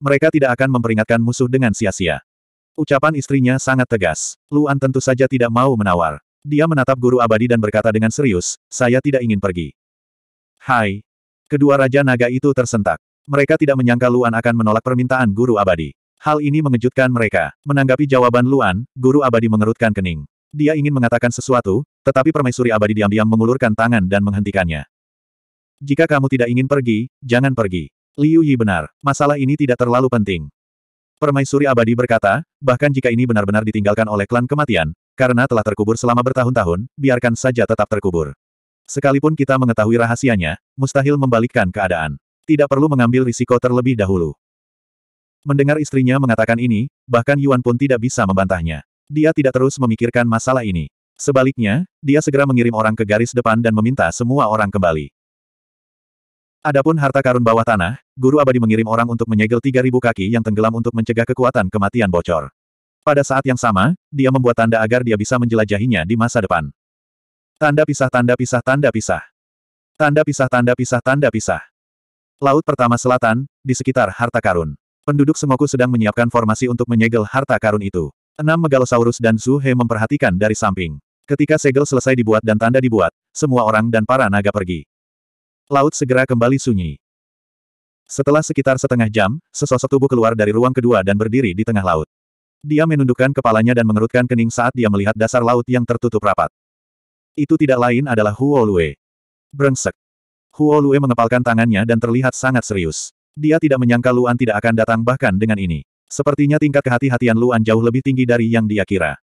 Mereka tidak akan memperingatkan musuh dengan sia-sia. Ucapan istrinya sangat tegas. Luan tentu saja tidak mau menawar. Dia menatap guru abadi dan berkata dengan serius, saya tidak ingin pergi. Hai. Kedua Raja Naga itu tersentak. Mereka tidak menyangka Luan akan menolak permintaan guru abadi. Hal ini mengejutkan mereka. Menanggapi jawaban Luan, guru abadi mengerutkan kening. Dia ingin mengatakan sesuatu, tetapi permaisuri abadi diam-diam mengulurkan tangan dan menghentikannya. Jika kamu tidak ingin pergi, jangan pergi. Liu Yi benar, masalah ini tidak terlalu penting. Permaisuri abadi berkata, bahkan jika ini benar-benar ditinggalkan oleh klan kematian, karena telah terkubur selama bertahun-tahun, biarkan saja tetap terkubur. Sekalipun kita mengetahui rahasianya, mustahil membalikkan keadaan. Tidak perlu mengambil risiko terlebih dahulu. Mendengar istrinya mengatakan ini, bahkan Yuan pun tidak bisa membantahnya. Dia tidak terus memikirkan masalah ini. Sebaliknya, dia segera mengirim orang ke garis depan dan meminta semua orang kembali. Adapun harta karun bawah tanah, Guru Abadi mengirim orang untuk menyegel 3.000 kaki yang tenggelam untuk mencegah kekuatan kematian bocor. Pada saat yang sama, dia membuat tanda agar dia bisa menjelajahinya di masa depan. Tanda pisah tanda pisah tanda pisah. Tanda pisah tanda pisah tanda pisah. Laut pertama selatan, di sekitar harta karun. Penduduk Sengoku sedang menyiapkan formasi untuk menyegel harta karun itu. Enam Megalosaurus dan Zuhe memperhatikan dari samping. Ketika segel selesai dibuat dan tanda dibuat, semua orang dan para naga pergi. Laut segera kembali sunyi. Setelah sekitar setengah jam, sesosok tubuh keluar dari ruang kedua dan berdiri di tengah laut. Dia menundukkan kepalanya dan mengerutkan kening saat dia melihat dasar laut yang tertutup rapat. Itu tidak lain adalah Huo Lue. Brengsek. Huo Lue mengepalkan tangannya dan terlihat sangat serius. Dia tidak menyangka Luan tidak akan datang bahkan dengan ini. Sepertinya tingkat kehati-hatian Luan jauh lebih tinggi dari yang dia kira.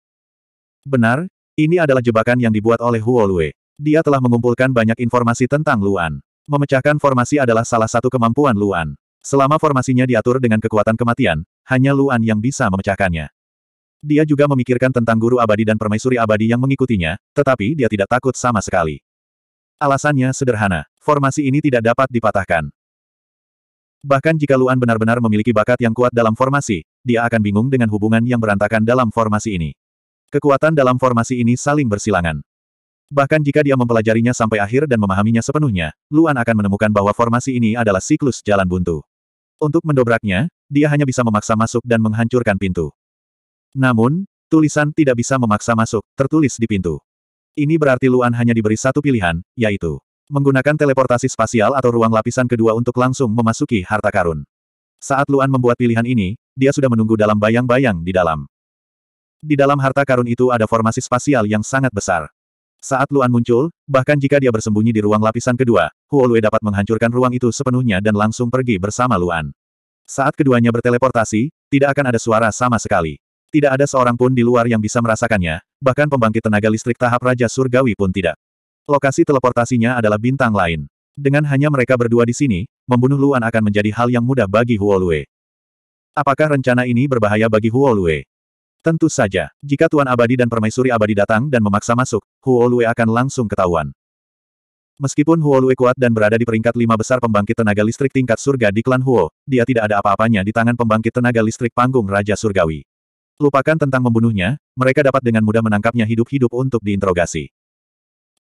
Benar, ini adalah jebakan yang dibuat oleh Huo Lue. Dia telah mengumpulkan banyak informasi tentang Luan. Memecahkan formasi adalah salah satu kemampuan Luan. Selama formasinya diatur dengan kekuatan kematian, hanya Luan yang bisa memecahkannya. Dia juga memikirkan tentang guru abadi dan permaisuri abadi yang mengikutinya, tetapi dia tidak takut sama sekali. Alasannya sederhana, formasi ini tidak dapat dipatahkan. Bahkan jika Luan benar-benar memiliki bakat yang kuat dalam formasi, dia akan bingung dengan hubungan yang berantakan dalam formasi ini. Kekuatan dalam formasi ini saling bersilangan. Bahkan jika dia mempelajarinya sampai akhir dan memahaminya sepenuhnya, Luan akan menemukan bahwa formasi ini adalah siklus jalan buntu. Untuk mendobraknya, dia hanya bisa memaksa masuk dan menghancurkan pintu. Namun, tulisan tidak bisa memaksa masuk, tertulis di pintu. Ini berarti Luan hanya diberi satu pilihan, yaitu menggunakan teleportasi spasial atau ruang lapisan kedua untuk langsung memasuki harta karun. Saat Luan membuat pilihan ini, dia sudah menunggu dalam bayang-bayang di dalam. Di dalam harta karun itu ada formasi spasial yang sangat besar. Saat Luan muncul, bahkan jika dia bersembunyi di ruang lapisan kedua, Huolue dapat menghancurkan ruang itu sepenuhnya dan langsung pergi bersama Luan. Saat keduanya berteleportasi, tidak akan ada suara sama sekali. Tidak ada seorang pun di luar yang bisa merasakannya, bahkan pembangkit tenaga listrik tahap Raja Surgawi pun tidak. Lokasi teleportasinya adalah bintang lain. Dengan hanya mereka berdua di sini, membunuh Luan akan menjadi hal yang mudah bagi Huolue. Apakah rencana ini berbahaya bagi Huolue? Tentu saja, jika Tuan Abadi dan Permaisuri Abadi datang dan memaksa masuk, Huo akan langsung ketahuan. Meskipun Huo kuat dan berada di peringkat lima besar pembangkit tenaga listrik tingkat surga di klan Huo, dia tidak ada apa-apanya di tangan pembangkit tenaga listrik panggung Raja Surgawi. Lupakan tentang membunuhnya, mereka dapat dengan mudah menangkapnya hidup-hidup untuk diinterogasi.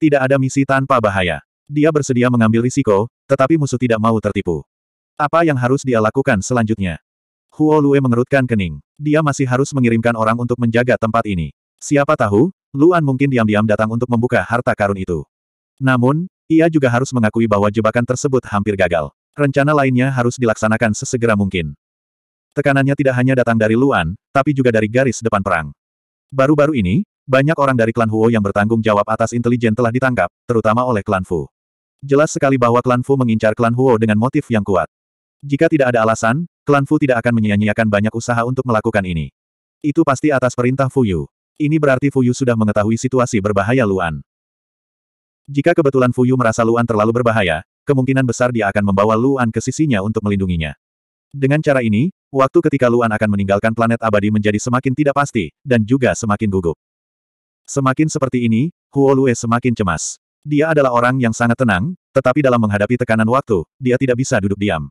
Tidak ada misi tanpa bahaya. Dia bersedia mengambil risiko, tetapi musuh tidak mau tertipu. Apa yang harus dia lakukan selanjutnya? Huo Lue mengerutkan kening. Dia masih harus mengirimkan orang untuk menjaga tempat ini. Siapa tahu, Luan mungkin diam-diam datang untuk membuka harta karun itu. Namun, ia juga harus mengakui bahwa jebakan tersebut hampir gagal. Rencana lainnya harus dilaksanakan sesegera mungkin. Tekanannya tidak hanya datang dari Luan, tapi juga dari garis depan perang. Baru-baru ini, banyak orang dari klan Huo yang bertanggung jawab atas intelijen telah ditangkap, terutama oleh klan Fu. Jelas sekali bahwa klan Fu mengincar klan Huo dengan motif yang kuat. Jika tidak ada alasan, klan Fu tidak akan menyia-nyiakan banyak usaha untuk melakukan ini. Itu pasti atas perintah Fu Yu. Ini berarti Fu Yu sudah mengetahui situasi berbahaya Luan. Jika kebetulan Fu Yu merasa Luan terlalu berbahaya, kemungkinan besar dia akan membawa Luan ke sisinya untuk melindunginya. Dengan cara ini, waktu ketika Luan akan meninggalkan planet abadi menjadi semakin tidak pasti, dan juga semakin gugup. Semakin seperti ini, Huo Lue semakin cemas. Dia adalah orang yang sangat tenang, tetapi dalam menghadapi tekanan waktu, dia tidak bisa duduk diam.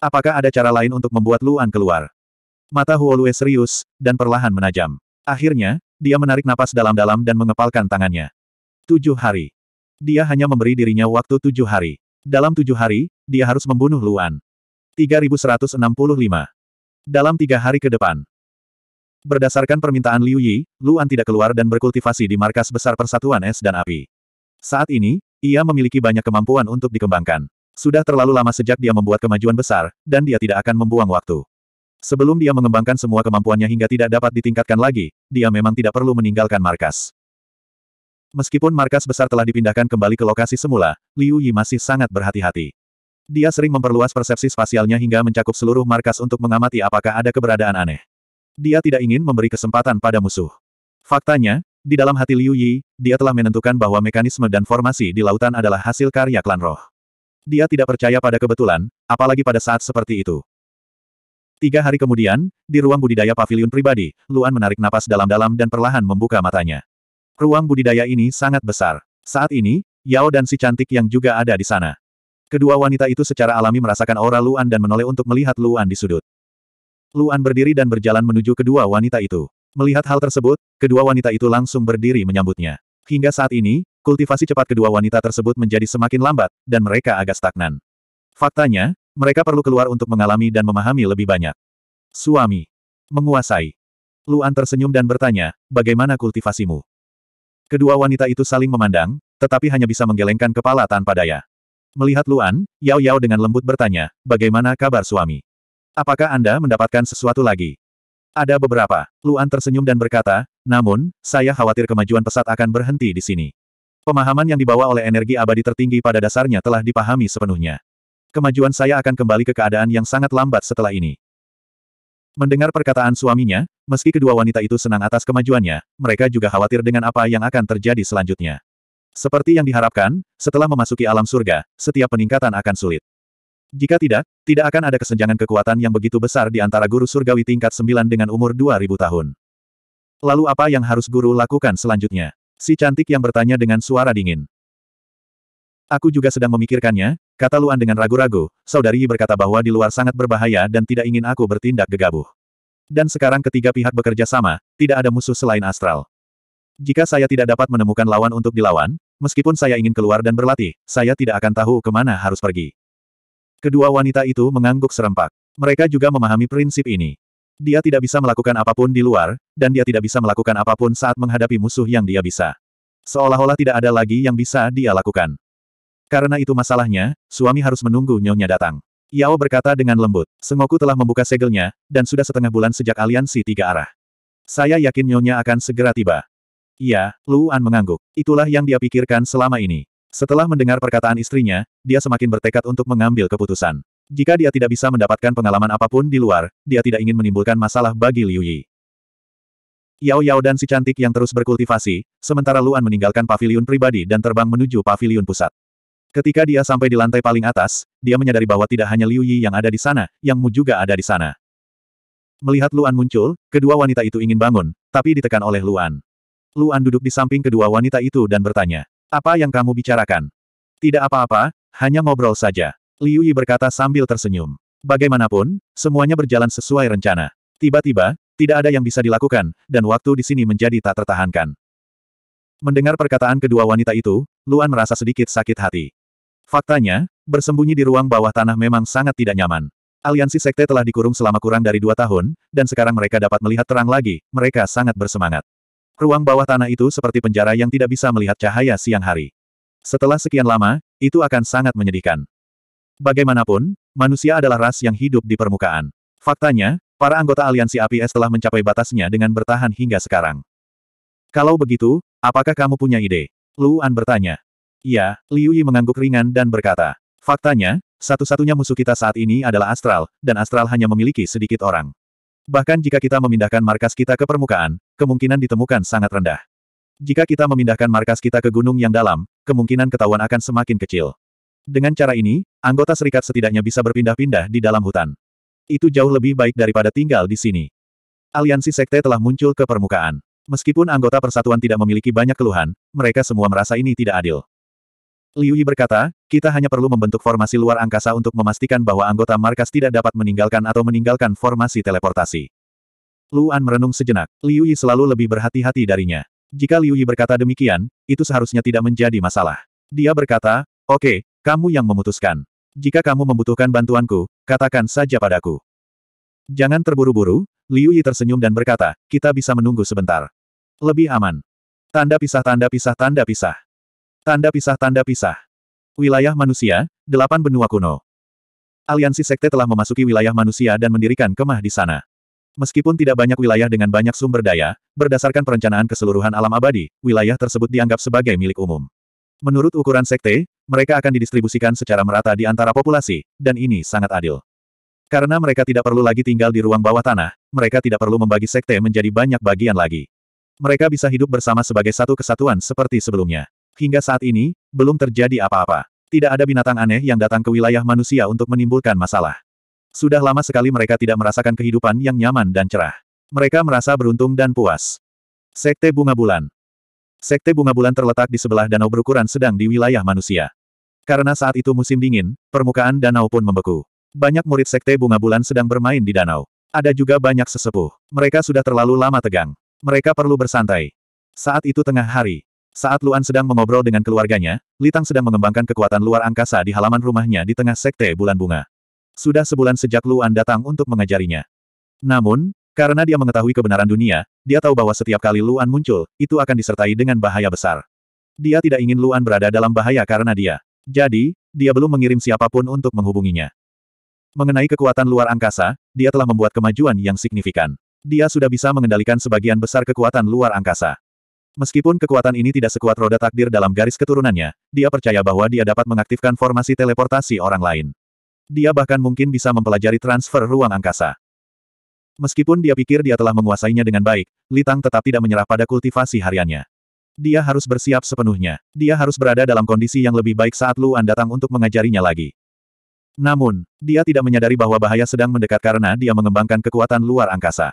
Apakah ada cara lain untuk membuat Luan keluar? Mata Huolue serius, dan perlahan menajam. Akhirnya, dia menarik napas dalam-dalam dan mengepalkan tangannya. Tujuh hari. Dia hanya memberi dirinya waktu tujuh hari. Dalam tujuh hari, dia harus membunuh Luan. 3165. Dalam tiga hari ke depan. Berdasarkan permintaan Liu Yi, Luan tidak keluar dan berkultivasi di markas besar Persatuan Es dan Api. Saat ini, ia memiliki banyak kemampuan untuk dikembangkan. Sudah terlalu lama sejak dia membuat kemajuan besar, dan dia tidak akan membuang waktu. Sebelum dia mengembangkan semua kemampuannya hingga tidak dapat ditingkatkan lagi, dia memang tidak perlu meninggalkan markas. Meskipun markas besar telah dipindahkan kembali ke lokasi semula, Liu Yi masih sangat berhati-hati. Dia sering memperluas persepsi spasialnya hingga mencakup seluruh markas untuk mengamati apakah ada keberadaan aneh. Dia tidak ingin memberi kesempatan pada musuh. Faktanya, di dalam hati Liu Yi, dia telah menentukan bahwa mekanisme dan formasi di lautan adalah hasil karya klan roh. Dia tidak percaya pada kebetulan, apalagi pada saat seperti itu. Tiga hari kemudian, di ruang budidaya pavilion pribadi, Luan menarik napas dalam-dalam dan perlahan membuka matanya. Ruang budidaya ini sangat besar. Saat ini, Yao dan si cantik yang juga ada di sana. Kedua wanita itu secara alami merasakan aura Luan dan menoleh untuk melihat Luan di sudut. Luan berdiri dan berjalan menuju kedua wanita itu. Melihat hal tersebut, kedua wanita itu langsung berdiri menyambutnya. Hingga saat ini, kultivasi cepat kedua wanita tersebut menjadi semakin lambat, dan mereka agak stagnan. Faktanya, mereka perlu keluar untuk mengalami dan memahami lebih banyak. Suami. Menguasai. Luan tersenyum dan bertanya, bagaimana kultivasimu? Kedua wanita itu saling memandang, tetapi hanya bisa menggelengkan kepala tanpa daya. Melihat Luan, Yao Yao dengan lembut bertanya, bagaimana kabar suami? Apakah Anda mendapatkan sesuatu lagi? Ada beberapa. Luan tersenyum dan berkata, namun, saya khawatir kemajuan pesat akan berhenti di sini. Pemahaman yang dibawa oleh energi abadi tertinggi pada dasarnya telah dipahami sepenuhnya. Kemajuan saya akan kembali ke keadaan yang sangat lambat setelah ini. Mendengar perkataan suaminya, meski kedua wanita itu senang atas kemajuannya, mereka juga khawatir dengan apa yang akan terjadi selanjutnya. Seperti yang diharapkan, setelah memasuki alam surga, setiap peningkatan akan sulit. Jika tidak, tidak akan ada kesenjangan kekuatan yang begitu besar di antara guru surgawi tingkat 9 dengan umur 2000 tahun. Lalu apa yang harus guru lakukan selanjutnya? Si cantik yang bertanya dengan suara dingin. Aku juga sedang memikirkannya, kata Luan dengan ragu-ragu, saudari berkata bahwa di luar sangat berbahaya dan tidak ingin aku bertindak gegabah. Dan sekarang ketiga pihak bekerja sama, tidak ada musuh selain astral. Jika saya tidak dapat menemukan lawan untuk dilawan, meskipun saya ingin keluar dan berlatih, saya tidak akan tahu kemana harus pergi. Kedua wanita itu mengangguk serempak. Mereka juga memahami prinsip ini. Dia tidak bisa melakukan apapun di luar, dan dia tidak bisa melakukan apapun saat menghadapi musuh yang dia bisa. Seolah-olah tidak ada lagi yang bisa dia lakukan. Karena itu masalahnya, suami harus menunggu nyonya datang. Yao berkata dengan lembut, Sengoku telah membuka segelnya, dan sudah setengah bulan sejak aliansi tiga arah. Saya yakin nyonya akan segera tiba. Iya, Luan mengangguk. Itulah yang dia pikirkan selama ini. Setelah mendengar perkataan istrinya, dia semakin bertekad untuk mengambil keputusan. Jika dia tidak bisa mendapatkan pengalaman apapun di luar, dia tidak ingin menimbulkan masalah bagi Liu Yi. Yao Yao dan si cantik yang terus berkultivasi, sementara Luan meninggalkan pavilion pribadi dan terbang menuju pavilion pusat. Ketika dia sampai di lantai paling atas, dia menyadari bahwa tidak hanya Liu Yi yang ada di sana, Yang Mu juga ada di sana. Melihat Luan muncul, kedua wanita itu ingin bangun, tapi ditekan oleh Luan. Luan duduk di samping kedua wanita itu dan bertanya, apa yang kamu bicarakan? Tidak apa-apa, hanya ngobrol saja. Liu Yi berkata sambil tersenyum. Bagaimanapun, semuanya berjalan sesuai rencana. Tiba-tiba, tidak ada yang bisa dilakukan, dan waktu di sini menjadi tak tertahankan. Mendengar perkataan kedua wanita itu, Luan merasa sedikit sakit hati. Faktanya, bersembunyi di ruang bawah tanah memang sangat tidak nyaman. Aliansi Sekte telah dikurung selama kurang dari dua tahun, dan sekarang mereka dapat melihat terang lagi, mereka sangat bersemangat. Ruang bawah tanah itu seperti penjara yang tidak bisa melihat cahaya siang hari. Setelah sekian lama, itu akan sangat menyedihkan. Bagaimanapun, manusia adalah ras yang hidup di permukaan. Faktanya, para anggota aliansi APS telah mencapai batasnya dengan bertahan hingga sekarang. Kalau begitu, apakah kamu punya ide? Luan bertanya. Ya, Liu Yi mengangguk ringan dan berkata. Faktanya, satu-satunya musuh kita saat ini adalah Astral, dan Astral hanya memiliki sedikit orang. Bahkan jika kita memindahkan markas kita ke permukaan, kemungkinan ditemukan sangat rendah. Jika kita memindahkan markas kita ke gunung yang dalam, kemungkinan ketahuan akan semakin kecil. Dengan cara ini, anggota serikat setidaknya bisa berpindah-pindah di dalam hutan. Itu jauh lebih baik daripada tinggal di sini. Aliansi sekte telah muncul ke permukaan. Meskipun anggota persatuan tidak memiliki banyak keluhan, mereka semua merasa ini tidak adil. Liu Yi berkata, kita hanya perlu membentuk formasi luar angkasa untuk memastikan bahwa anggota markas tidak dapat meninggalkan atau meninggalkan formasi teleportasi. Luan merenung sejenak. Liu Yi selalu lebih berhati-hati darinya. Jika Liu Yi berkata demikian, itu seharusnya tidak menjadi masalah. Dia berkata, oke, okay, kamu yang memutuskan. Jika kamu membutuhkan bantuanku, katakan saja padaku. Jangan terburu-buru, Liu Yi tersenyum dan berkata, kita bisa menunggu sebentar. Lebih aman. Tanda pisah tanda pisah tanda pisah. Tanda pisah tanda pisah. Wilayah manusia, delapan benua kuno. Aliansi Sekte telah memasuki wilayah manusia dan mendirikan kemah di sana. Meskipun tidak banyak wilayah dengan banyak sumber daya, berdasarkan perencanaan keseluruhan alam abadi, wilayah tersebut dianggap sebagai milik umum. Menurut ukuran sekte, mereka akan didistribusikan secara merata di antara populasi, dan ini sangat adil. Karena mereka tidak perlu lagi tinggal di ruang bawah tanah, mereka tidak perlu membagi sekte menjadi banyak bagian lagi. Mereka bisa hidup bersama sebagai satu kesatuan seperti sebelumnya. Hingga saat ini, belum terjadi apa-apa. Tidak ada binatang aneh yang datang ke wilayah manusia untuk menimbulkan masalah. Sudah lama sekali mereka tidak merasakan kehidupan yang nyaman dan cerah. Mereka merasa beruntung dan puas. Sekte Bunga Bulan Sekte bunga bulan terletak di sebelah danau berukuran sedang di wilayah manusia. Karena saat itu musim dingin, permukaan danau pun membeku. Banyak murid sekte bunga bulan sedang bermain di danau. Ada juga banyak sesepuh. Mereka sudah terlalu lama tegang. Mereka perlu bersantai. Saat itu tengah hari. Saat Luan sedang mengobrol dengan keluarganya, Litang sedang mengembangkan kekuatan luar angkasa di halaman rumahnya di tengah sekte bulan bunga. Sudah sebulan sejak Luan datang untuk mengajarinya. Namun, karena dia mengetahui kebenaran dunia, dia tahu bahwa setiap kali Luan muncul, itu akan disertai dengan bahaya besar. Dia tidak ingin Luan berada dalam bahaya karena dia. Jadi, dia belum mengirim siapapun untuk menghubunginya. Mengenai kekuatan luar angkasa, dia telah membuat kemajuan yang signifikan. Dia sudah bisa mengendalikan sebagian besar kekuatan luar angkasa. Meskipun kekuatan ini tidak sekuat roda takdir dalam garis keturunannya, dia percaya bahwa dia dapat mengaktifkan formasi teleportasi orang lain. Dia bahkan mungkin bisa mempelajari transfer ruang angkasa. Meskipun dia pikir dia telah menguasainya dengan baik, Litang tetap tidak menyerah pada kultivasi hariannya. Dia harus bersiap sepenuhnya. Dia harus berada dalam kondisi yang lebih baik saat Luan datang untuk mengajarinya lagi. Namun, dia tidak menyadari bahwa bahaya sedang mendekat karena dia mengembangkan kekuatan luar angkasa.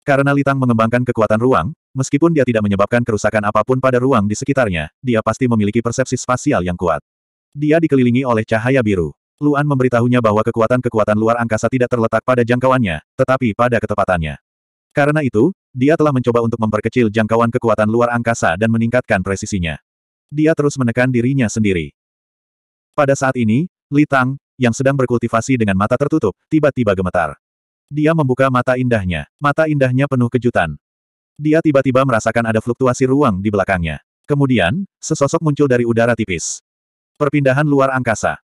Karena Litang mengembangkan kekuatan ruang, meskipun dia tidak menyebabkan kerusakan apapun pada ruang di sekitarnya, dia pasti memiliki persepsi spasial yang kuat. Dia dikelilingi oleh cahaya biru. Luan memberitahunya bahwa kekuatan-kekuatan luar angkasa tidak terletak pada jangkauannya, tetapi pada ketepatannya. Karena itu, dia telah mencoba untuk memperkecil jangkauan kekuatan luar angkasa dan meningkatkan presisinya. Dia terus menekan dirinya sendiri. Pada saat ini, Li Tang, yang sedang berkultivasi dengan mata tertutup, tiba-tiba gemetar. Dia membuka mata indahnya. Mata indahnya penuh kejutan. Dia tiba-tiba merasakan ada fluktuasi ruang di belakangnya. Kemudian, sesosok muncul dari udara tipis. Perpindahan luar angkasa.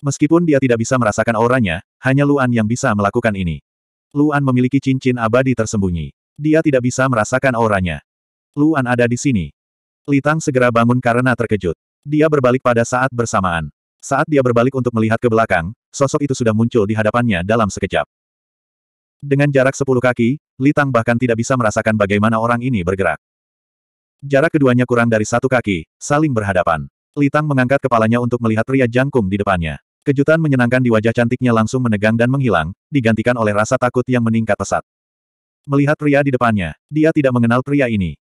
Meskipun dia tidak bisa merasakan auranya, hanya Luan yang bisa melakukan ini. Luan memiliki cincin abadi tersembunyi. Dia tidak bisa merasakan auranya. Luan ada di sini. Litang segera bangun karena terkejut. Dia berbalik pada saat bersamaan. Saat dia berbalik untuk melihat ke belakang, sosok itu sudah muncul di hadapannya dalam sekejap. Dengan jarak sepuluh kaki, Litang bahkan tidak bisa merasakan bagaimana orang ini bergerak. Jarak keduanya kurang dari satu kaki, saling berhadapan. Litang mengangkat kepalanya untuk melihat pria jangkung di depannya. Kejutan menyenangkan di wajah cantiknya langsung menegang dan menghilang, digantikan oleh rasa takut yang meningkat pesat. Melihat pria di depannya, dia tidak mengenal pria ini.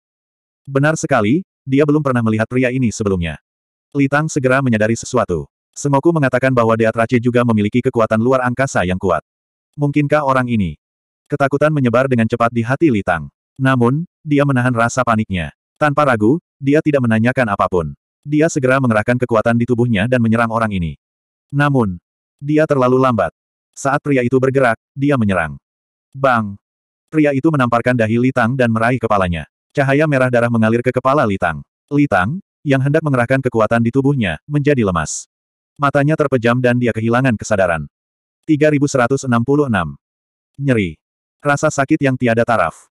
Benar sekali, dia belum pernah melihat pria ini sebelumnya. Litang segera menyadari sesuatu. Semoku mengatakan bahwa Deatrace juga memiliki kekuatan luar angkasa yang kuat. Mungkinkah orang ini? Ketakutan menyebar dengan cepat di hati Litang. Namun, dia menahan rasa paniknya. Tanpa ragu, dia tidak menanyakan apapun. Dia segera mengerahkan kekuatan di tubuhnya dan menyerang orang ini. Namun, dia terlalu lambat. Saat pria itu bergerak, dia menyerang. Bang! Pria itu menamparkan dahi Litang dan meraih kepalanya. Cahaya merah darah mengalir ke kepala Litang. Litang, yang hendak mengerahkan kekuatan di tubuhnya, menjadi lemas. Matanya terpejam dan dia kehilangan kesadaran. 3166. Nyeri. Rasa sakit yang tiada taraf.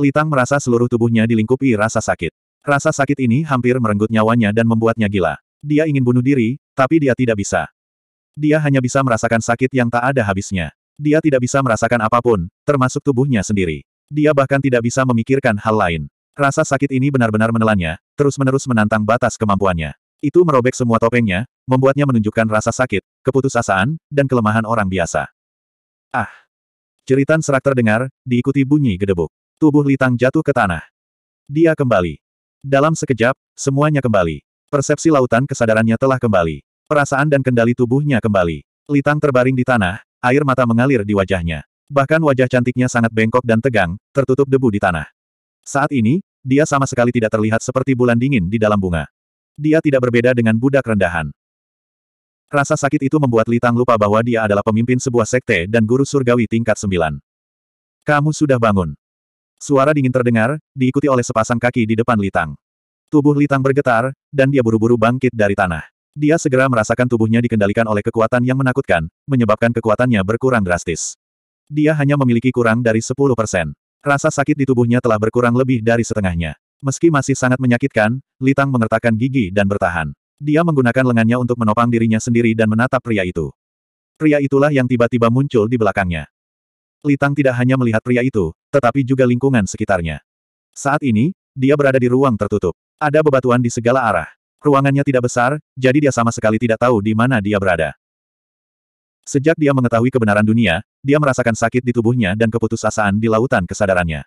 Litang merasa seluruh tubuhnya dilingkupi rasa sakit. Rasa sakit ini hampir merenggut nyawanya dan membuatnya gila. Dia ingin bunuh diri, tapi dia tidak bisa. Dia hanya bisa merasakan sakit yang tak ada habisnya. Dia tidak bisa merasakan apapun, termasuk tubuhnya sendiri. Dia bahkan tidak bisa memikirkan hal lain. Rasa sakit ini benar-benar menelannya, terus-menerus menantang batas kemampuannya. Itu merobek semua topengnya, membuatnya menunjukkan rasa sakit, keputusasaan, dan kelemahan orang biasa. Ah! Jeritan serak terdengar, diikuti bunyi gedebuk. Tubuh Litang jatuh ke tanah. Dia kembali. Dalam sekejap, semuanya kembali. Persepsi lautan kesadarannya telah kembali perasaan dan kendali tubuhnya kembali. Litang terbaring di tanah, air mata mengalir di wajahnya. Bahkan wajah cantiknya sangat bengkok dan tegang, tertutup debu di tanah. Saat ini, dia sama sekali tidak terlihat seperti bulan dingin di dalam bunga. Dia tidak berbeda dengan budak rendahan. Rasa sakit itu membuat Litang lupa bahwa dia adalah pemimpin sebuah sekte dan guru surgawi tingkat sembilan. Kamu sudah bangun. Suara dingin terdengar, diikuti oleh sepasang kaki di depan Litang. Tubuh Litang bergetar, dan dia buru-buru bangkit dari tanah. Dia segera merasakan tubuhnya dikendalikan oleh kekuatan yang menakutkan, menyebabkan kekuatannya berkurang drastis. Dia hanya memiliki kurang dari 10 persen. Rasa sakit di tubuhnya telah berkurang lebih dari setengahnya. Meski masih sangat menyakitkan, Litang mengertakkan gigi dan bertahan. Dia menggunakan lengannya untuk menopang dirinya sendiri dan menatap pria itu. Pria itulah yang tiba-tiba muncul di belakangnya. Litang tidak hanya melihat pria itu, tetapi juga lingkungan sekitarnya. Saat ini, dia berada di ruang tertutup. Ada bebatuan di segala arah. Ruangannya tidak besar, jadi dia sama sekali tidak tahu di mana dia berada. Sejak dia mengetahui kebenaran dunia, dia merasakan sakit di tubuhnya dan keputusasaan di lautan kesadarannya.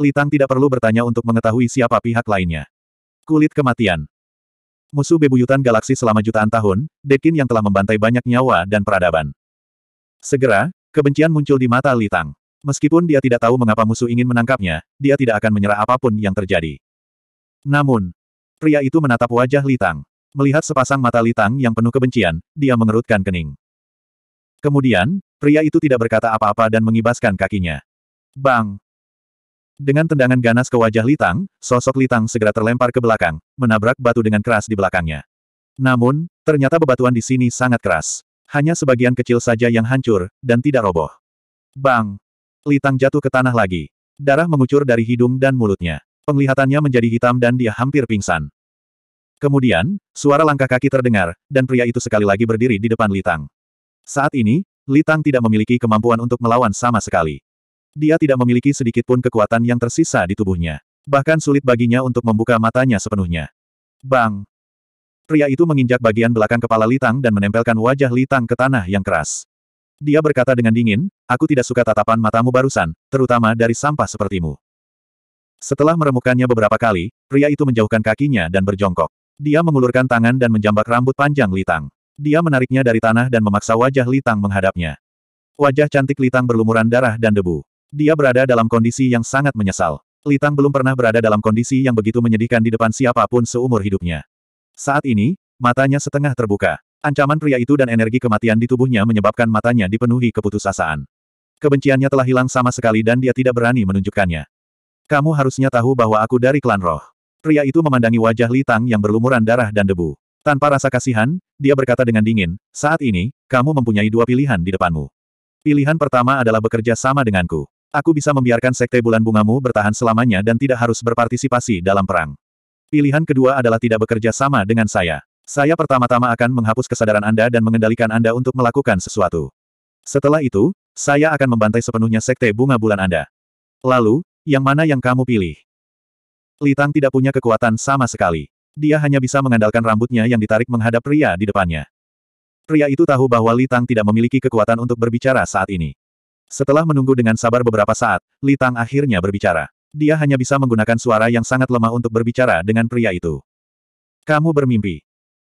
Litang tidak perlu bertanya untuk mengetahui siapa pihak lainnya. Kulit kematian. Musuh bebuyutan galaksi selama jutaan tahun, Dekin yang telah membantai banyak nyawa dan peradaban. Segera, kebencian muncul di mata Litang. Meskipun dia tidak tahu mengapa musuh ingin menangkapnya, dia tidak akan menyerah apapun yang terjadi. Namun, Pria itu menatap wajah Litang. Melihat sepasang mata Litang yang penuh kebencian, dia mengerutkan kening. Kemudian, pria itu tidak berkata apa-apa dan mengibaskan kakinya. Bang! Dengan tendangan ganas ke wajah Litang, sosok Litang segera terlempar ke belakang, menabrak batu dengan keras di belakangnya. Namun, ternyata bebatuan di sini sangat keras. Hanya sebagian kecil saja yang hancur, dan tidak roboh. Bang! Litang jatuh ke tanah lagi. Darah mengucur dari hidung dan mulutnya. Penglihatannya menjadi hitam dan dia hampir pingsan. Kemudian, suara langkah kaki terdengar, dan pria itu sekali lagi berdiri di depan Litang. Saat ini, Litang tidak memiliki kemampuan untuk melawan sama sekali. Dia tidak memiliki sedikit pun kekuatan yang tersisa di tubuhnya. Bahkan sulit baginya untuk membuka matanya sepenuhnya. Bang! Pria itu menginjak bagian belakang kepala Litang dan menempelkan wajah Litang ke tanah yang keras. Dia berkata dengan dingin, aku tidak suka tatapan matamu barusan, terutama dari sampah sepertimu. Setelah meremukannya beberapa kali, pria itu menjauhkan kakinya dan berjongkok. Dia mengulurkan tangan dan menjambak rambut panjang Litang. Dia menariknya dari tanah dan memaksa wajah Litang menghadapnya. Wajah cantik Litang berlumuran darah dan debu. Dia berada dalam kondisi yang sangat menyesal. Litang belum pernah berada dalam kondisi yang begitu menyedihkan di depan siapapun seumur hidupnya. Saat ini, matanya setengah terbuka. Ancaman pria itu dan energi kematian di tubuhnya menyebabkan matanya dipenuhi keputusasaan. Kebenciannya telah hilang sama sekali dan dia tidak berani menunjukkannya. Kamu harusnya tahu bahwa aku dari klan roh. Pria itu memandangi wajah Litang yang berlumuran darah dan debu. Tanpa rasa kasihan, dia berkata dengan dingin, saat ini, kamu mempunyai dua pilihan di depanmu. Pilihan pertama adalah bekerja sama denganku. Aku bisa membiarkan sekte bulan bungamu bertahan selamanya dan tidak harus berpartisipasi dalam perang. Pilihan kedua adalah tidak bekerja sama dengan saya. Saya pertama-tama akan menghapus kesadaran Anda dan mengendalikan Anda untuk melakukan sesuatu. Setelah itu, saya akan membantai sepenuhnya sekte bunga bulan Anda. Lalu, yang mana yang kamu pilih? Li Tang tidak punya kekuatan sama sekali. Dia hanya bisa mengandalkan rambutnya yang ditarik menghadap pria di depannya. Pria itu tahu bahwa Li Tang tidak memiliki kekuatan untuk berbicara saat ini. Setelah menunggu dengan sabar beberapa saat, Li Tang akhirnya berbicara. Dia hanya bisa menggunakan suara yang sangat lemah untuk berbicara dengan pria itu. Kamu bermimpi.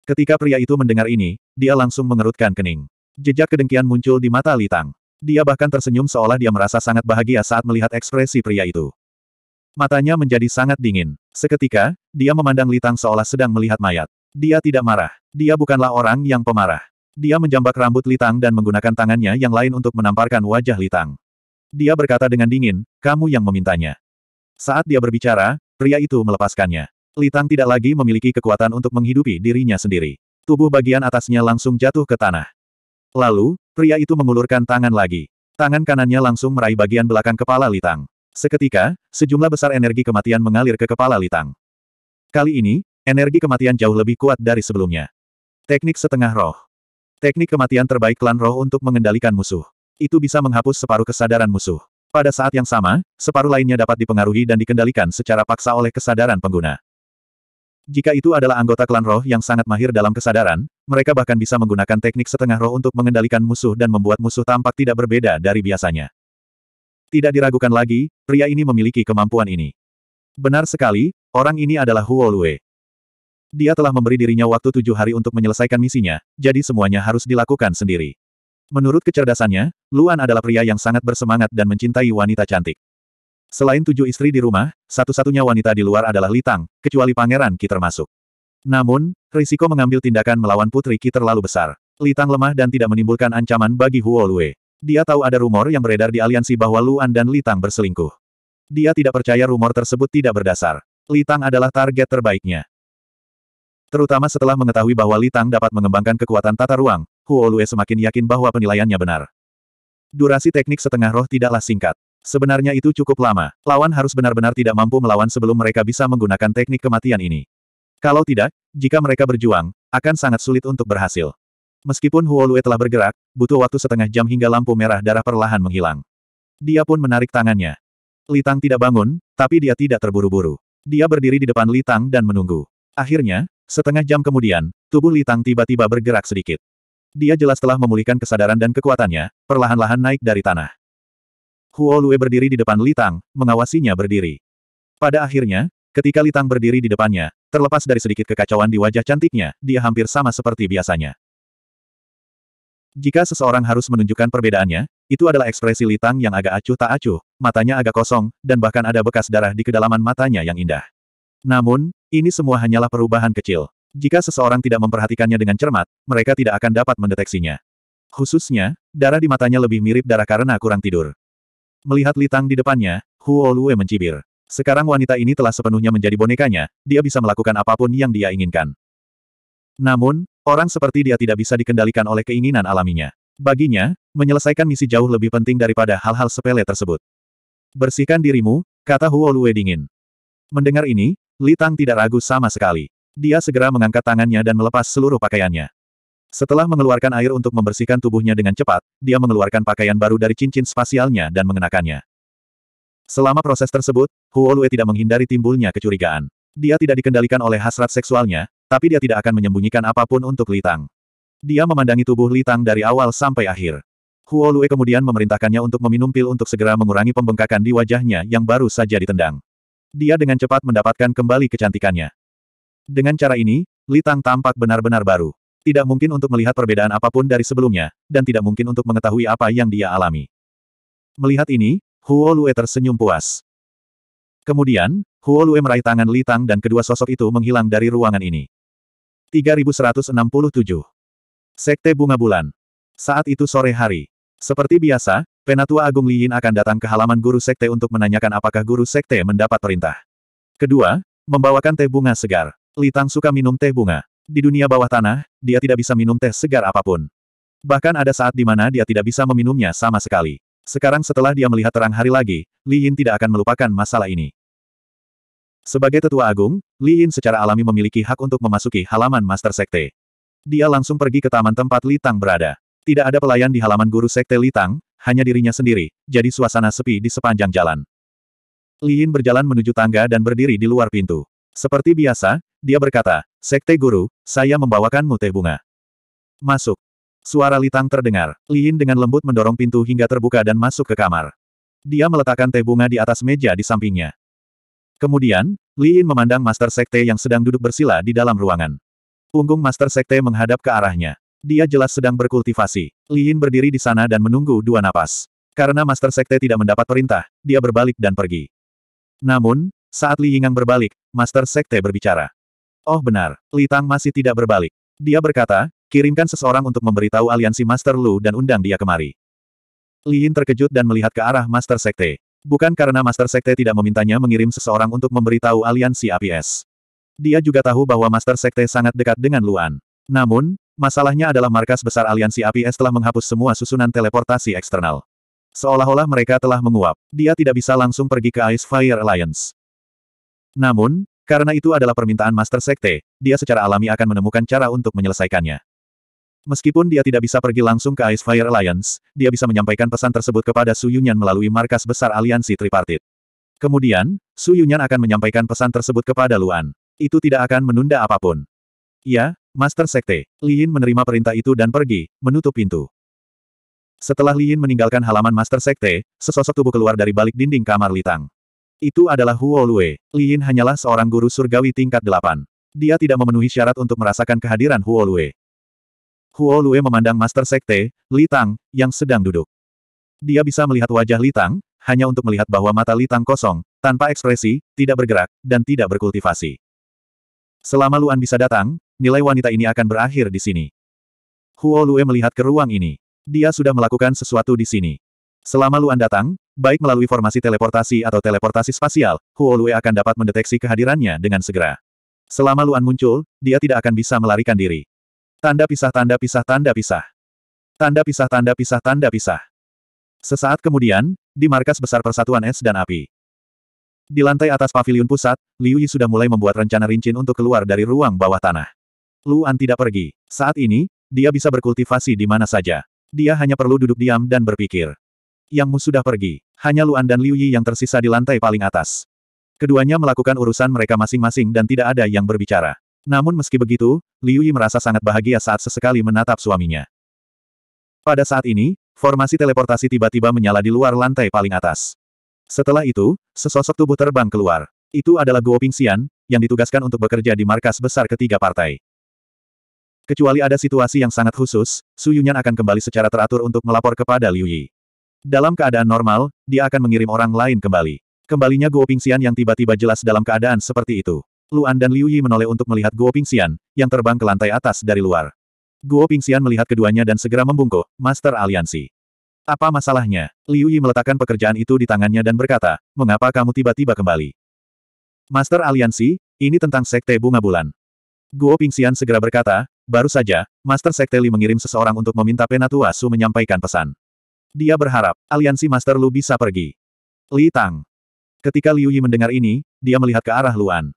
Ketika pria itu mendengar ini, dia langsung mengerutkan kening. Jejak kedengkian muncul di mata Li Tang. Dia bahkan tersenyum seolah dia merasa sangat bahagia saat melihat ekspresi pria itu. Matanya menjadi sangat dingin. Seketika, dia memandang Litang seolah sedang melihat mayat. Dia tidak marah. Dia bukanlah orang yang pemarah. Dia menjambak rambut Litang dan menggunakan tangannya yang lain untuk menamparkan wajah Litang. Dia berkata dengan dingin, kamu yang memintanya. Saat dia berbicara, pria itu melepaskannya. Litang tidak lagi memiliki kekuatan untuk menghidupi dirinya sendiri. Tubuh bagian atasnya langsung jatuh ke tanah. Lalu, pria itu mengulurkan tangan lagi. Tangan kanannya langsung meraih bagian belakang kepala Litang. Seketika, sejumlah besar energi kematian mengalir ke kepala Litang. Kali ini, energi kematian jauh lebih kuat dari sebelumnya. Teknik setengah roh. Teknik kematian terbaik klan roh untuk mengendalikan musuh. Itu bisa menghapus separuh kesadaran musuh. Pada saat yang sama, separuh lainnya dapat dipengaruhi dan dikendalikan secara paksa oleh kesadaran pengguna. Jika itu adalah anggota klan roh yang sangat mahir dalam kesadaran, mereka bahkan bisa menggunakan teknik setengah roh untuk mengendalikan musuh dan membuat musuh tampak tidak berbeda dari biasanya. Tidak diragukan lagi, pria ini memiliki kemampuan ini. Benar sekali, orang ini adalah Huo Lue. Dia telah memberi dirinya waktu tujuh hari untuk menyelesaikan misinya, jadi semuanya harus dilakukan sendiri. Menurut kecerdasannya, Luan adalah pria yang sangat bersemangat dan mencintai wanita cantik. Selain tujuh istri di rumah, satu-satunya wanita di luar adalah Litang, kecuali Pangeran Ki termasuk. Namun, risiko mengambil tindakan melawan Putri Ki terlalu besar. Litang lemah dan tidak menimbulkan ancaman bagi Huo Lue. Dia tahu ada rumor yang beredar di aliansi bahwa Luan dan Litang berselingkuh. Dia tidak percaya rumor tersebut tidak berdasar. Litang adalah target terbaiknya. Terutama setelah mengetahui bahwa Litang dapat mengembangkan kekuatan tata ruang, Huo Lue semakin yakin bahwa penilaiannya benar. Durasi teknik setengah roh tidaklah singkat. Sebenarnya itu cukup lama. Lawan harus benar-benar tidak mampu melawan sebelum mereka bisa menggunakan teknik kematian ini. Kalau tidak, jika mereka berjuang, akan sangat sulit untuk berhasil. Meskipun Huolue telah bergerak, butuh waktu setengah jam hingga lampu merah darah perlahan menghilang. Dia pun menarik tangannya. Litang tidak bangun, tapi dia tidak terburu-buru. Dia berdiri di depan Litang dan menunggu. Akhirnya, setengah jam kemudian, tubuh Litang tiba-tiba bergerak sedikit. Dia jelas telah memulihkan kesadaran dan kekuatannya, perlahan-lahan naik dari tanah. Huo Lue berdiri di depan Litang, mengawasinya berdiri. Pada akhirnya, ketika Litang berdiri di depannya, terlepas dari sedikit kekacauan di wajah cantiknya, dia hampir sama seperti biasanya. Jika seseorang harus menunjukkan perbedaannya, itu adalah ekspresi Litang yang agak acuh tak acuh, matanya agak kosong, dan bahkan ada bekas darah di kedalaman matanya yang indah. Namun, ini semua hanyalah perubahan kecil. Jika seseorang tidak memperhatikannya dengan cermat, mereka tidak akan dapat mendeteksinya. Khususnya, darah di matanya lebih mirip darah karena kurang tidur. Melihat Litang di depannya, Huo Lue mencibir. Sekarang wanita ini telah sepenuhnya menjadi bonekanya, dia bisa melakukan apapun yang dia inginkan. Namun, Orang seperti dia tidak bisa dikendalikan oleh keinginan alaminya. Baginya, menyelesaikan misi jauh lebih penting daripada hal-hal sepele tersebut. Bersihkan dirimu, kata Huo Lue dingin. Mendengar ini, Li Tang tidak ragu sama sekali. Dia segera mengangkat tangannya dan melepas seluruh pakaiannya. Setelah mengeluarkan air untuk membersihkan tubuhnya dengan cepat, dia mengeluarkan pakaian baru dari cincin spasialnya dan mengenakannya. Selama proses tersebut, Huo Lue tidak menghindari timbulnya kecurigaan. Dia tidak dikendalikan oleh hasrat seksualnya, tapi dia tidak akan menyembunyikan apapun untuk Litang. Dia memandangi tubuh Litang dari awal sampai akhir. Huo Lue kemudian memerintahkannya untuk meminum pil untuk segera mengurangi pembengkakan di wajahnya yang baru saja ditendang. Dia dengan cepat mendapatkan kembali kecantikannya. Dengan cara ini, Litang tampak benar-benar baru. Tidak mungkin untuk melihat perbedaan apapun dari sebelumnya, dan tidak mungkin untuk mengetahui apa yang dia alami. Melihat ini, Huo Lue tersenyum puas. Kemudian, Huo meraih tangan Litang dan kedua sosok itu menghilang dari ruangan ini. 3167. Sekte Bunga Bulan. Saat itu sore hari. Seperti biasa, Penatua Agung Li Yin akan datang ke halaman guru sekte untuk menanyakan apakah guru sekte mendapat perintah. Kedua, membawakan teh bunga segar. Li Tang suka minum teh bunga. Di dunia bawah tanah, dia tidak bisa minum teh segar apapun. Bahkan ada saat di mana dia tidak bisa meminumnya sama sekali. Sekarang setelah dia melihat terang hari lagi, Li Yin tidak akan melupakan masalah ini. Sebagai tetua agung, Li Yin secara alami memiliki hak untuk memasuki halaman Master Sekte. Dia langsung pergi ke taman tempat Li Tang berada. Tidak ada pelayan di halaman guru Sekte Li Tang, hanya dirinya sendiri, jadi suasana sepi di sepanjang jalan. Li Yin berjalan menuju tangga dan berdiri di luar pintu. Seperti biasa, dia berkata, Sekte Guru, saya membawakanmu teh bunga. Masuk. Suara Litang terdengar. Li Yin dengan lembut mendorong pintu hingga terbuka dan masuk ke kamar. Dia meletakkan teh bunga di atas meja di sampingnya. Kemudian, Li Yin memandang Master Sekte yang sedang duduk bersila di dalam ruangan. Punggung Master Sekte menghadap ke arahnya. Dia jelas sedang berkultivasi. Li Yin berdiri di sana dan menunggu dua napas. Karena Master Sekte tidak mendapat perintah, dia berbalik dan pergi. Namun, saat Li Yingang berbalik, Master Sekte berbicara. Oh benar, Li Tang masih tidak berbalik. Dia berkata, kirimkan seseorang untuk memberitahu aliansi Master Lu dan undang dia kemari. Li Yin terkejut dan melihat ke arah Master Sekte. Bukan karena Master Sekte tidak memintanya mengirim seseorang untuk memberitahu aliansi APS. Dia juga tahu bahwa Master Sekte sangat dekat dengan Luan. Namun, masalahnya adalah markas besar aliansi APS telah menghapus semua susunan teleportasi eksternal. Seolah-olah mereka telah menguap. Dia tidak bisa langsung pergi ke Ice Fire Alliance. Namun, karena itu adalah permintaan Master Sekte, dia secara alami akan menemukan cara untuk menyelesaikannya. Meskipun dia tidak bisa pergi langsung ke Ice Fire Alliance, dia bisa menyampaikan pesan tersebut kepada Su Yunyan melalui markas besar aliansi tripartit. Kemudian, Su Yunyan akan menyampaikan pesan tersebut kepada Luan. Itu tidak akan menunda apapun. Ya, Master Sekte. Liin menerima perintah itu dan pergi, menutup pintu. Setelah Liin meninggalkan halaman Master Sekte, sesosok tubuh keluar dari balik dinding kamar Litang. Itu adalah Huo Lue. Liin hanyalah seorang guru surgawi tingkat delapan. Dia tidak memenuhi syarat untuk merasakan kehadiran Huo Lue. Huo Lue memandang Master Sekte, Li Tang, yang sedang duduk. Dia bisa melihat wajah Li Tang, hanya untuk melihat bahwa mata Li Tang kosong, tanpa ekspresi, tidak bergerak, dan tidak berkultivasi. Selama Luan bisa datang, nilai wanita ini akan berakhir di sini. Huo Lue melihat ke ruang ini. Dia sudah melakukan sesuatu di sini. Selama Luan datang, baik melalui formasi teleportasi atau teleportasi spasial, Huo Lue akan dapat mendeteksi kehadirannya dengan segera. Selama Luan muncul, dia tidak akan bisa melarikan diri. Tanda pisah tanda pisah tanda pisah. Tanda pisah tanda pisah tanda pisah. Sesaat kemudian, di markas besar persatuan es dan api. Di lantai atas pavilion pusat, Liu Yi sudah mulai membuat rencana rincin untuk keluar dari ruang bawah tanah. Luan tidak pergi. Saat ini, dia bisa berkultivasi di mana saja. Dia hanya perlu duduk diam dan berpikir. Yang Mu sudah pergi. Hanya Luan dan Liu Yi yang tersisa di lantai paling atas. Keduanya melakukan urusan mereka masing-masing dan tidak ada yang berbicara. Namun meski begitu, Liu Yi merasa sangat bahagia saat sesekali menatap suaminya. Pada saat ini, formasi teleportasi tiba-tiba menyala di luar lantai paling atas. Setelah itu, sesosok tubuh terbang keluar. Itu adalah Guo Pingxian, yang ditugaskan untuk bekerja di markas besar ketiga partai. Kecuali ada situasi yang sangat khusus, Su Yunyan akan kembali secara teratur untuk melapor kepada Liu Yi. Dalam keadaan normal, dia akan mengirim orang lain kembali. Kembalinya Guo Pingxian yang tiba-tiba jelas dalam keadaan seperti itu. Luan dan Liu Yi menoleh untuk melihat Guo Pingxian, yang terbang ke lantai atas dari luar. Guo Pingxian melihat keduanya dan segera membungkuk, Master Aliansi. Apa masalahnya? Liu Yi meletakkan pekerjaan itu di tangannya dan berkata, mengapa kamu tiba-tiba kembali? Master Aliansi, ini tentang Sekte Bunga Bulan. Guo Pingxian segera berkata, baru saja, Master Sekte Li mengirim seseorang untuk meminta Penatua Su menyampaikan pesan. Dia berharap, aliansi Master Lu bisa pergi. Li Tang. Ketika Liu Yi mendengar ini, dia melihat ke arah Luan.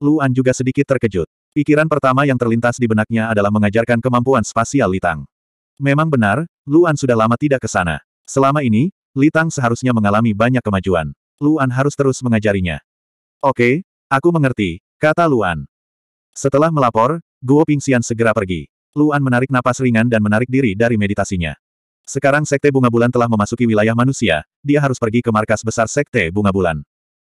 Luan juga sedikit terkejut. Pikiran pertama yang terlintas di benaknya adalah mengajarkan kemampuan spasial Litang. Memang benar, Luan sudah lama tidak ke sana. Selama ini, Litang seharusnya mengalami banyak kemajuan. Luan harus terus mengajarinya. Oke, aku mengerti, kata Luan. Setelah melapor, Guo Pingxian segera pergi. Luan menarik napas ringan dan menarik diri dari meditasinya. Sekarang Sekte Bunga Bulan telah memasuki wilayah manusia, dia harus pergi ke markas besar Sekte Bunga Bulan.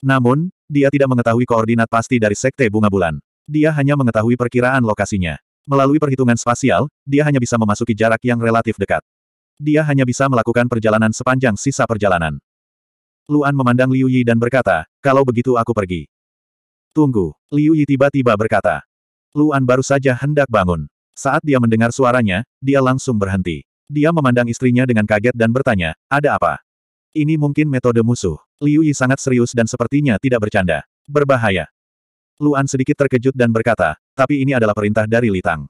Namun, dia tidak mengetahui koordinat pasti dari Sekte Bunga Bulan. Dia hanya mengetahui perkiraan lokasinya. Melalui perhitungan spasial, dia hanya bisa memasuki jarak yang relatif dekat. Dia hanya bisa melakukan perjalanan sepanjang sisa perjalanan. Luan memandang Liu Yi dan berkata, kalau begitu aku pergi. Tunggu, Liu Yi tiba-tiba berkata. Luan baru saja hendak bangun. Saat dia mendengar suaranya, dia langsung berhenti. Dia memandang istrinya dengan kaget dan bertanya, ada apa? Ini mungkin metode musuh. Liu Yi sangat serius dan sepertinya tidak bercanda. Berbahaya. Luan sedikit terkejut dan berkata, tapi ini adalah perintah dari Litang.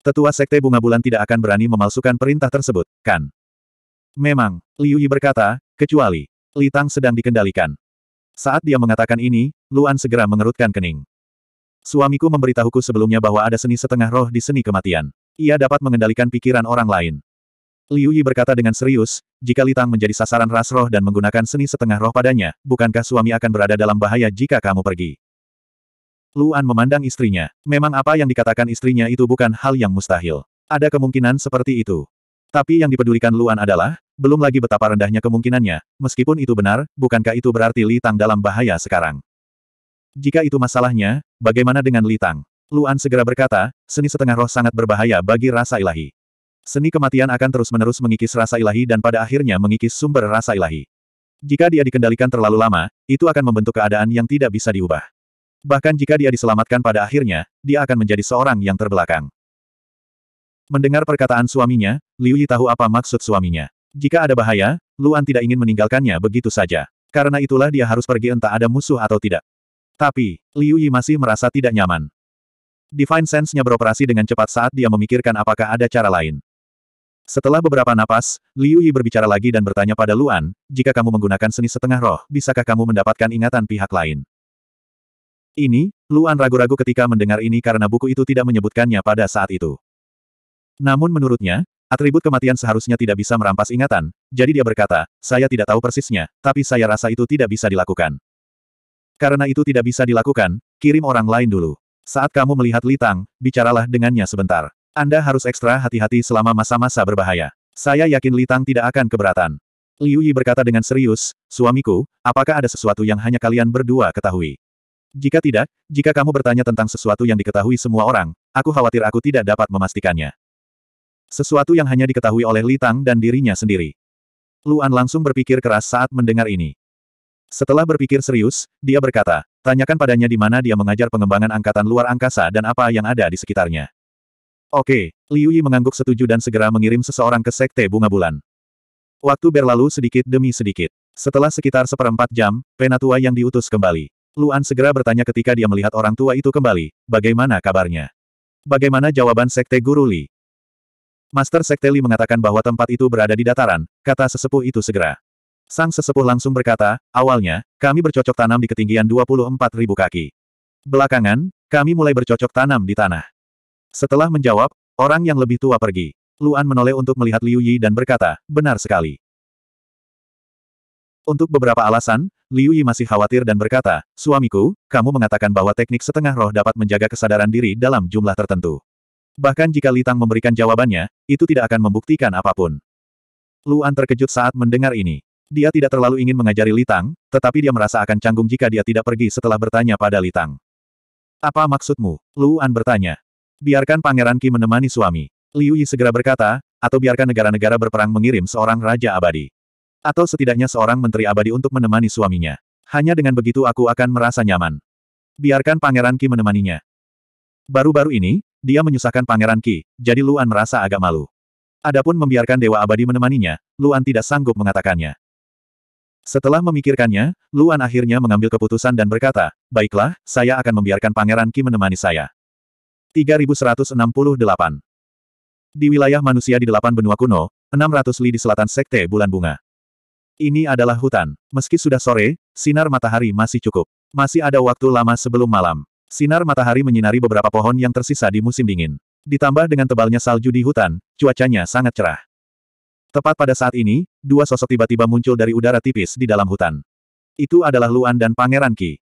Tetua Sekte Bunga Bulan tidak akan berani memalsukan perintah tersebut, kan? Memang, Liu Yi berkata, kecuali Litang sedang dikendalikan. Saat dia mengatakan ini, Luan segera mengerutkan kening. Suamiku memberitahuku sebelumnya bahwa ada seni setengah roh di seni kematian. Ia dapat mengendalikan pikiran orang lain. Liu Yi berkata dengan serius, jika Litang menjadi sasaran ras roh dan menggunakan seni setengah roh padanya, bukankah suami akan berada dalam bahaya jika kamu pergi? Luan memandang istrinya. Memang apa yang dikatakan istrinya itu bukan hal yang mustahil. Ada kemungkinan seperti itu. Tapi yang dipedulikan Luan adalah, belum lagi betapa rendahnya kemungkinannya, meskipun itu benar, bukankah itu berarti Litang dalam bahaya sekarang? Jika itu masalahnya, bagaimana dengan Litang? Luan segera berkata, seni setengah roh sangat berbahaya bagi rasa ilahi. Seni kematian akan terus-menerus mengikis rasa ilahi dan pada akhirnya mengikis sumber rasa ilahi. Jika dia dikendalikan terlalu lama, itu akan membentuk keadaan yang tidak bisa diubah. Bahkan jika dia diselamatkan pada akhirnya, dia akan menjadi seorang yang terbelakang. Mendengar perkataan suaminya, Liu Yi tahu apa maksud suaminya. Jika ada bahaya, Luan tidak ingin meninggalkannya begitu saja. Karena itulah dia harus pergi entah ada musuh atau tidak. Tapi, Liu Yi masih merasa tidak nyaman. Divine Sense-nya beroperasi dengan cepat saat dia memikirkan apakah ada cara lain. Setelah beberapa napas, Liu Yi berbicara lagi dan bertanya pada Luan, jika kamu menggunakan seni setengah roh, bisakah kamu mendapatkan ingatan pihak lain? Ini, Luan ragu-ragu ketika mendengar ini karena buku itu tidak menyebutkannya pada saat itu. Namun menurutnya, atribut kematian seharusnya tidak bisa merampas ingatan, jadi dia berkata, saya tidak tahu persisnya, tapi saya rasa itu tidak bisa dilakukan. Karena itu tidak bisa dilakukan, kirim orang lain dulu. Saat kamu melihat Litang, bicaralah dengannya sebentar. Anda harus ekstra hati-hati selama masa-masa berbahaya. Saya yakin Li Tang tidak akan keberatan. Liu Yi berkata dengan serius, suamiku, apakah ada sesuatu yang hanya kalian berdua ketahui? Jika tidak, jika kamu bertanya tentang sesuatu yang diketahui semua orang, aku khawatir aku tidak dapat memastikannya. Sesuatu yang hanya diketahui oleh Li Tang dan dirinya sendiri. Luan langsung berpikir keras saat mendengar ini. Setelah berpikir serius, dia berkata, tanyakan padanya di mana dia mengajar pengembangan angkatan luar angkasa dan apa yang ada di sekitarnya. Oke, Liu Yi mengangguk setuju dan segera mengirim seseorang ke Sekte Bunga Bulan. Waktu berlalu sedikit demi sedikit. Setelah sekitar seperempat jam, penatua yang diutus kembali. Luan segera bertanya ketika dia melihat orang tua itu kembali, bagaimana kabarnya? Bagaimana jawaban Sekte Guru Li? Master Sekte Li mengatakan bahwa tempat itu berada di dataran, kata sesepuh itu segera. Sang sesepuh langsung berkata, awalnya, kami bercocok tanam di ketinggian 24.000 kaki. Belakangan, kami mulai bercocok tanam di tanah. Setelah menjawab, orang yang lebih tua pergi. Luan menoleh untuk melihat Liu Yi dan berkata, benar sekali. Untuk beberapa alasan, Liu Yi masih khawatir dan berkata, suamiku, kamu mengatakan bahwa teknik setengah roh dapat menjaga kesadaran diri dalam jumlah tertentu. Bahkan jika Litang memberikan jawabannya, itu tidak akan membuktikan apapun. Luan terkejut saat mendengar ini. Dia tidak terlalu ingin mengajari Litang, tetapi dia merasa akan canggung jika dia tidak pergi setelah bertanya pada Litang. Apa maksudmu? Luan bertanya. Biarkan Pangeran Ki menemani suami. Liu Yi segera berkata, atau biarkan negara-negara berperang mengirim seorang raja abadi. Atau setidaknya seorang menteri abadi untuk menemani suaminya. Hanya dengan begitu aku akan merasa nyaman. Biarkan Pangeran Ki menemaninya. Baru-baru ini, dia menyusahkan Pangeran Ki jadi Luan merasa agak malu. Adapun membiarkan Dewa Abadi menemaninya, Luan tidak sanggup mengatakannya. Setelah memikirkannya, Luan akhirnya mengambil keputusan dan berkata, Baiklah, saya akan membiarkan Pangeran Ki menemani saya. 3168. Di wilayah manusia di delapan benua kuno, 600 li di selatan Sekte Bulan Bunga. Ini adalah hutan. Meski sudah sore, sinar matahari masih cukup. Masih ada waktu lama sebelum malam. Sinar matahari menyinari beberapa pohon yang tersisa di musim dingin. Ditambah dengan tebalnya salju di hutan, cuacanya sangat cerah. Tepat pada saat ini, dua sosok tiba-tiba muncul dari udara tipis di dalam hutan. Itu adalah Luan dan Pangeran Ki.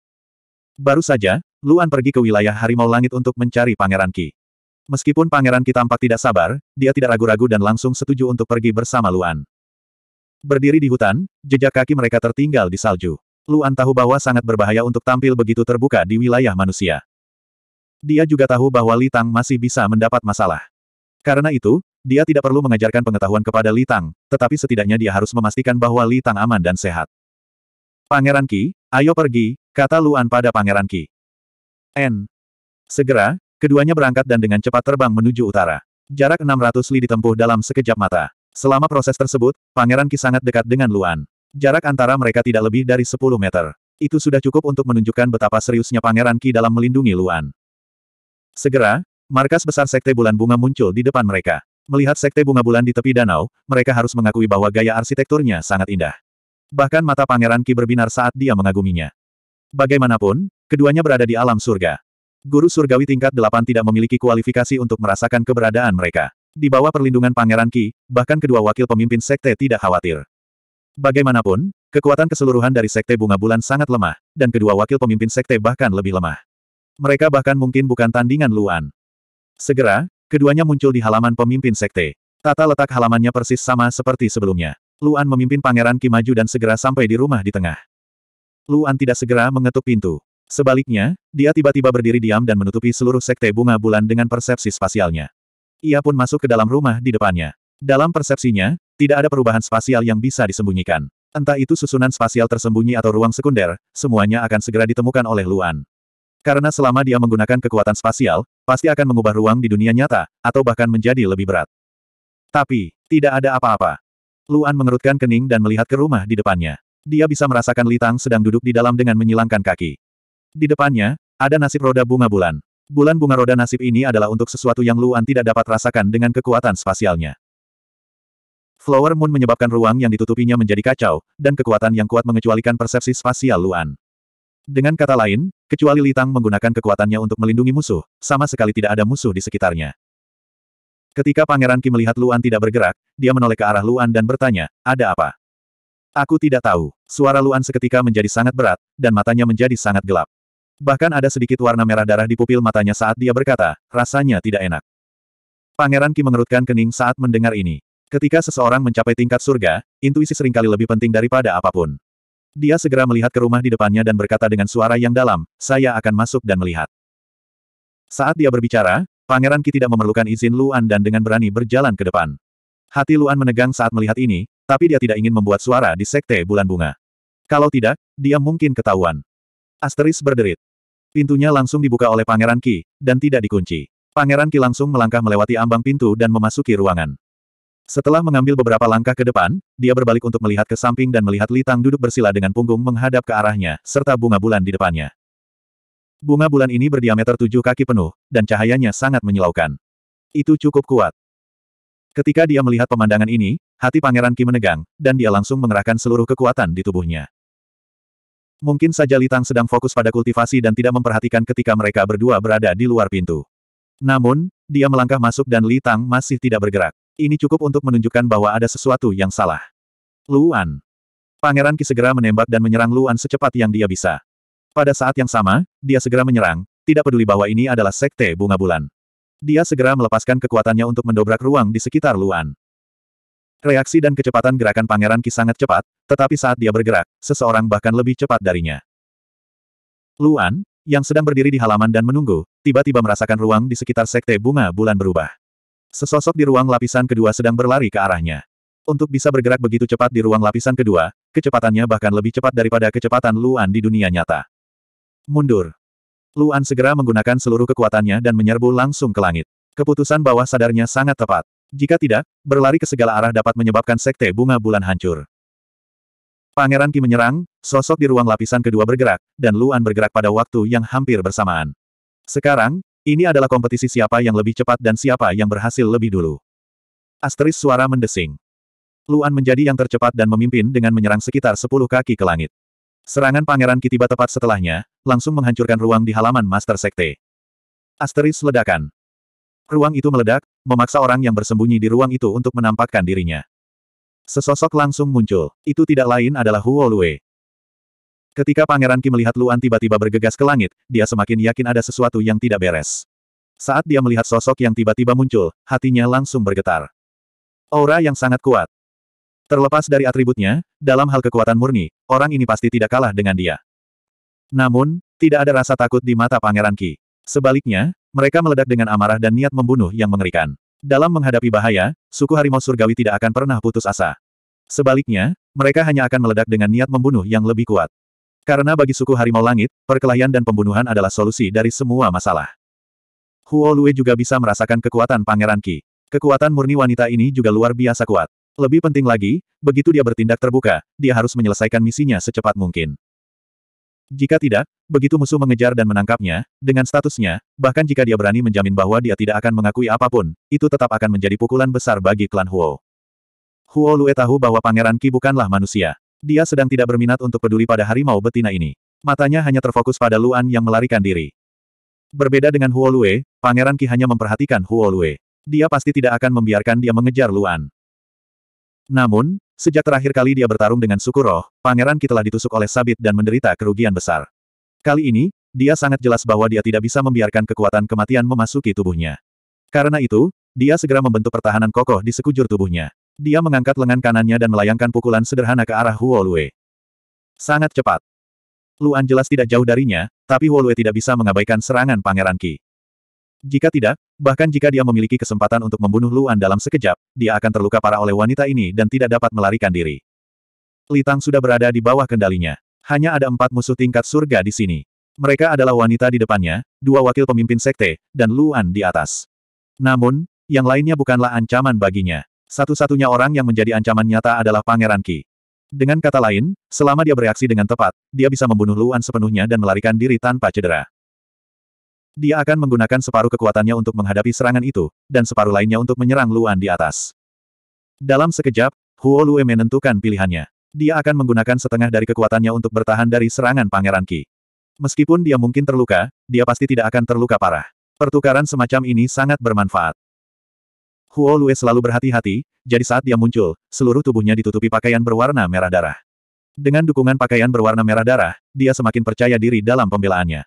Baru saja, Luan pergi ke wilayah harimau langit untuk mencari Pangeran Ki. Meskipun Pangeran Ki tampak tidak sabar, dia tidak ragu-ragu dan langsung setuju untuk pergi bersama Luan. Berdiri di hutan, jejak kaki mereka tertinggal di salju. Luan tahu bahwa sangat berbahaya untuk tampil begitu terbuka di wilayah manusia. Dia juga tahu bahwa Litang masih bisa mendapat masalah. Karena itu, dia tidak perlu mengajarkan pengetahuan kepada Litang, tetapi setidaknya dia harus memastikan bahwa Litang aman dan sehat. Pangeran Ki, ayo pergi, kata Luan pada Pangeran Ki. N. Segera, keduanya berangkat dan dengan cepat terbang menuju utara. Jarak 600 li ditempuh dalam sekejap mata. Selama proses tersebut, Pangeran Ki sangat dekat dengan Luan. Jarak antara mereka tidak lebih dari 10 meter. Itu sudah cukup untuk menunjukkan betapa seriusnya Pangeran Ki dalam melindungi Luan. Segera, markas besar Sekte Bulan Bunga muncul di depan mereka. Melihat Sekte Bunga Bulan di tepi danau, mereka harus mengakui bahwa gaya arsitekturnya sangat indah. Bahkan mata Pangeran Ki berbinar saat dia mengaguminya. Bagaimanapun, keduanya berada di alam surga. Guru surgawi tingkat delapan tidak memiliki kualifikasi untuk merasakan keberadaan mereka. Di bawah perlindungan Pangeran Ki, bahkan kedua wakil pemimpin sekte tidak khawatir. Bagaimanapun, kekuatan keseluruhan dari sekte bunga bulan sangat lemah, dan kedua wakil pemimpin sekte bahkan lebih lemah. Mereka bahkan mungkin bukan tandingan Luan. Segera, keduanya muncul di halaman pemimpin sekte. Tata letak halamannya persis sama seperti sebelumnya. Luan memimpin Pangeran Ki maju dan segera sampai di rumah di tengah. Luan tidak segera mengetuk pintu. Sebaliknya, dia tiba-tiba berdiri diam dan menutupi seluruh sekte bunga bulan dengan persepsi spasialnya. Ia pun masuk ke dalam rumah di depannya. Dalam persepsinya, tidak ada perubahan spasial yang bisa disembunyikan. Entah itu susunan spasial tersembunyi atau ruang sekunder, semuanya akan segera ditemukan oleh Luan. Karena selama dia menggunakan kekuatan spasial, pasti akan mengubah ruang di dunia nyata, atau bahkan menjadi lebih berat. Tapi, tidak ada apa-apa. Luan mengerutkan kening dan melihat ke rumah di depannya. Dia bisa merasakan Litang sedang duduk di dalam dengan menyilangkan kaki. Di depannya, ada nasib roda bunga bulan. Bulan-bunga roda nasib ini adalah untuk sesuatu yang Luan tidak dapat rasakan dengan kekuatan spasialnya. Flower Moon menyebabkan ruang yang ditutupinya menjadi kacau, dan kekuatan yang kuat mengecualikan persepsi spasial Luan. Dengan kata lain, kecuali Litang menggunakan kekuatannya untuk melindungi musuh, sama sekali tidak ada musuh di sekitarnya. Ketika Pangeran Ki melihat Luan tidak bergerak, dia menoleh ke arah Luan dan bertanya, ada apa? Aku tidak tahu. Suara Luan seketika menjadi sangat berat, dan matanya menjadi sangat gelap. Bahkan ada sedikit warna merah darah di pupil matanya saat dia berkata, rasanya tidak enak. Pangeran Ki mengerutkan kening saat mendengar ini. Ketika seseorang mencapai tingkat surga, intuisi seringkali lebih penting daripada apapun. Dia segera melihat ke rumah di depannya dan berkata dengan suara yang dalam, saya akan masuk dan melihat. Saat dia berbicara, Pangeran Ki tidak memerlukan izin Luan dan dengan berani berjalan ke depan. Hati Luan menegang saat melihat ini, tapi dia tidak ingin membuat suara di sekte bulan bunga. Kalau tidak, dia mungkin ketahuan. Asteris berderit. Pintunya langsung dibuka oleh Pangeran Ki, dan tidak dikunci. Pangeran Ki langsung melangkah melewati ambang pintu dan memasuki ruangan. Setelah mengambil beberapa langkah ke depan, dia berbalik untuk melihat ke samping dan melihat Litang duduk bersila dengan punggung menghadap ke arahnya, serta bunga bulan di depannya. Bunga bulan ini berdiameter tujuh kaki penuh, dan cahayanya sangat menyilaukan. Itu cukup kuat. Ketika dia melihat pemandangan ini, hati Pangeran Ki menegang, dan dia langsung mengerahkan seluruh kekuatan di tubuhnya. Mungkin saja Litang sedang fokus pada kultivasi dan tidak memperhatikan ketika mereka berdua berada di luar pintu. Namun, dia melangkah masuk dan Litang masih tidak bergerak. Ini cukup untuk menunjukkan bahwa ada sesuatu yang salah. Luan. Pangeran Ki segera menembak dan menyerang Luan secepat yang dia bisa. Pada saat yang sama, dia segera menyerang, tidak peduli bahwa ini adalah sekte bunga bulan. Dia segera melepaskan kekuatannya untuk mendobrak ruang di sekitar Luan. Reaksi dan kecepatan gerakan Pangeran Ki sangat cepat, tetapi saat dia bergerak, seseorang bahkan lebih cepat darinya. Luan, yang sedang berdiri di halaman dan menunggu, tiba-tiba merasakan ruang di sekitar sekte bunga bulan berubah. Sesosok di ruang lapisan kedua sedang berlari ke arahnya. Untuk bisa bergerak begitu cepat di ruang lapisan kedua, kecepatannya bahkan lebih cepat daripada kecepatan Luan di dunia nyata. Mundur. Luan segera menggunakan seluruh kekuatannya dan menyerbu langsung ke langit. Keputusan bawah sadarnya sangat tepat. Jika tidak, berlari ke segala arah dapat menyebabkan sekte bunga bulan hancur. Pangeran Ki menyerang, sosok di ruang lapisan kedua bergerak, dan Luan bergerak pada waktu yang hampir bersamaan. Sekarang, ini adalah kompetisi siapa yang lebih cepat dan siapa yang berhasil lebih dulu. Asteris suara mendesing. Luan menjadi yang tercepat dan memimpin dengan menyerang sekitar 10 kaki ke langit. Serangan Pangeran Ki tiba tepat setelahnya, langsung menghancurkan ruang di halaman Master Sekte. Asteris ledakan. Ruang itu meledak, memaksa orang yang bersembunyi di ruang itu untuk menampakkan dirinya. Sesosok langsung muncul. Itu tidak lain adalah Huo Lue. Ketika Pangeran Ki melihat Luan tiba-tiba bergegas ke langit, dia semakin yakin ada sesuatu yang tidak beres. Saat dia melihat sosok yang tiba-tiba muncul, hatinya langsung bergetar. Aura yang sangat kuat. Terlepas dari atributnya, dalam hal kekuatan murni, orang ini pasti tidak kalah dengan dia. Namun, tidak ada rasa takut di mata Pangeran Ki. Sebaliknya, mereka meledak dengan amarah dan niat membunuh yang mengerikan. Dalam menghadapi bahaya, suku harimau surgawi tidak akan pernah putus asa. Sebaliknya, mereka hanya akan meledak dengan niat membunuh yang lebih kuat. Karena bagi suku harimau langit, perkelahian dan pembunuhan adalah solusi dari semua masalah. Huo Lue juga bisa merasakan kekuatan Pangeran Ki. Kekuatan murni wanita ini juga luar biasa kuat. Lebih penting lagi, begitu dia bertindak terbuka, dia harus menyelesaikan misinya secepat mungkin. Jika tidak, begitu musuh mengejar dan menangkapnya, dengan statusnya, bahkan jika dia berani menjamin bahwa dia tidak akan mengakui apapun, itu tetap akan menjadi pukulan besar bagi klan Huo. Huo Lue tahu bahwa Pangeran Qi bukanlah manusia. Dia sedang tidak berminat untuk peduli pada harimau betina ini. Matanya hanya terfokus pada Luan yang melarikan diri. Berbeda dengan Huo Lue, Pangeran Qi hanya memperhatikan Huo Lue. Dia pasti tidak akan membiarkan dia mengejar Luan. Namun, sejak terakhir kali dia bertarung dengan suku roh, pangeran Ki telah ditusuk oleh sabit dan menderita kerugian besar. Kali ini, dia sangat jelas bahwa dia tidak bisa membiarkan kekuatan kematian memasuki tubuhnya. Karena itu, dia segera membentuk pertahanan kokoh di sekujur tubuhnya. Dia mengangkat lengan kanannya dan melayangkan pukulan sederhana ke arah Huo Lue. Sangat cepat. Luan jelas tidak jauh darinya, tapi Huo Lue tidak bisa mengabaikan serangan Pangeran Ki. Jika tidak, bahkan jika dia memiliki kesempatan untuk membunuh Luan dalam sekejap, dia akan terluka parah oleh wanita ini dan tidak dapat melarikan diri. Litang sudah berada di bawah kendalinya. Hanya ada empat musuh tingkat surga di sini. Mereka adalah wanita di depannya, dua wakil pemimpin sekte, dan Luan di atas. Namun, yang lainnya bukanlah ancaman baginya. Satu-satunya orang yang menjadi ancaman nyata adalah Pangeran Ki. Dengan kata lain, selama dia bereaksi dengan tepat, dia bisa membunuh Luan sepenuhnya dan melarikan diri tanpa cedera. Dia akan menggunakan separuh kekuatannya untuk menghadapi serangan itu, dan separuh lainnya untuk menyerang Luan di atas. Dalam sekejap, Huo Lue menentukan pilihannya. Dia akan menggunakan setengah dari kekuatannya untuk bertahan dari serangan Pangeran Qi. Meskipun dia mungkin terluka, dia pasti tidak akan terluka parah. Pertukaran semacam ini sangat bermanfaat. Huo Lue selalu berhati-hati, jadi saat dia muncul, seluruh tubuhnya ditutupi pakaian berwarna merah darah. Dengan dukungan pakaian berwarna merah darah, dia semakin percaya diri dalam pembelaannya.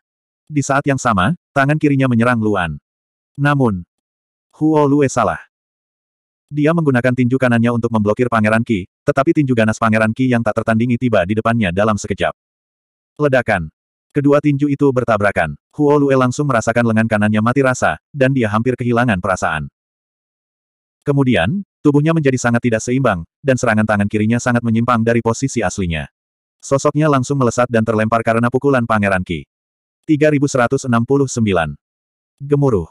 Di saat yang sama, tangan kirinya menyerang Luan. Namun, Huo Lue salah. Dia menggunakan tinju kanannya untuk memblokir Pangeran Qi, tetapi tinju ganas Pangeran Qi yang tak tertandingi tiba di depannya dalam sekejap. Ledakan. Kedua tinju itu bertabrakan. Huo Lue langsung merasakan lengan kanannya mati rasa, dan dia hampir kehilangan perasaan. Kemudian, tubuhnya menjadi sangat tidak seimbang, dan serangan tangan kirinya sangat menyimpang dari posisi aslinya. Sosoknya langsung melesat dan terlempar karena pukulan Pangeran Qi. 3169. Gemuruh.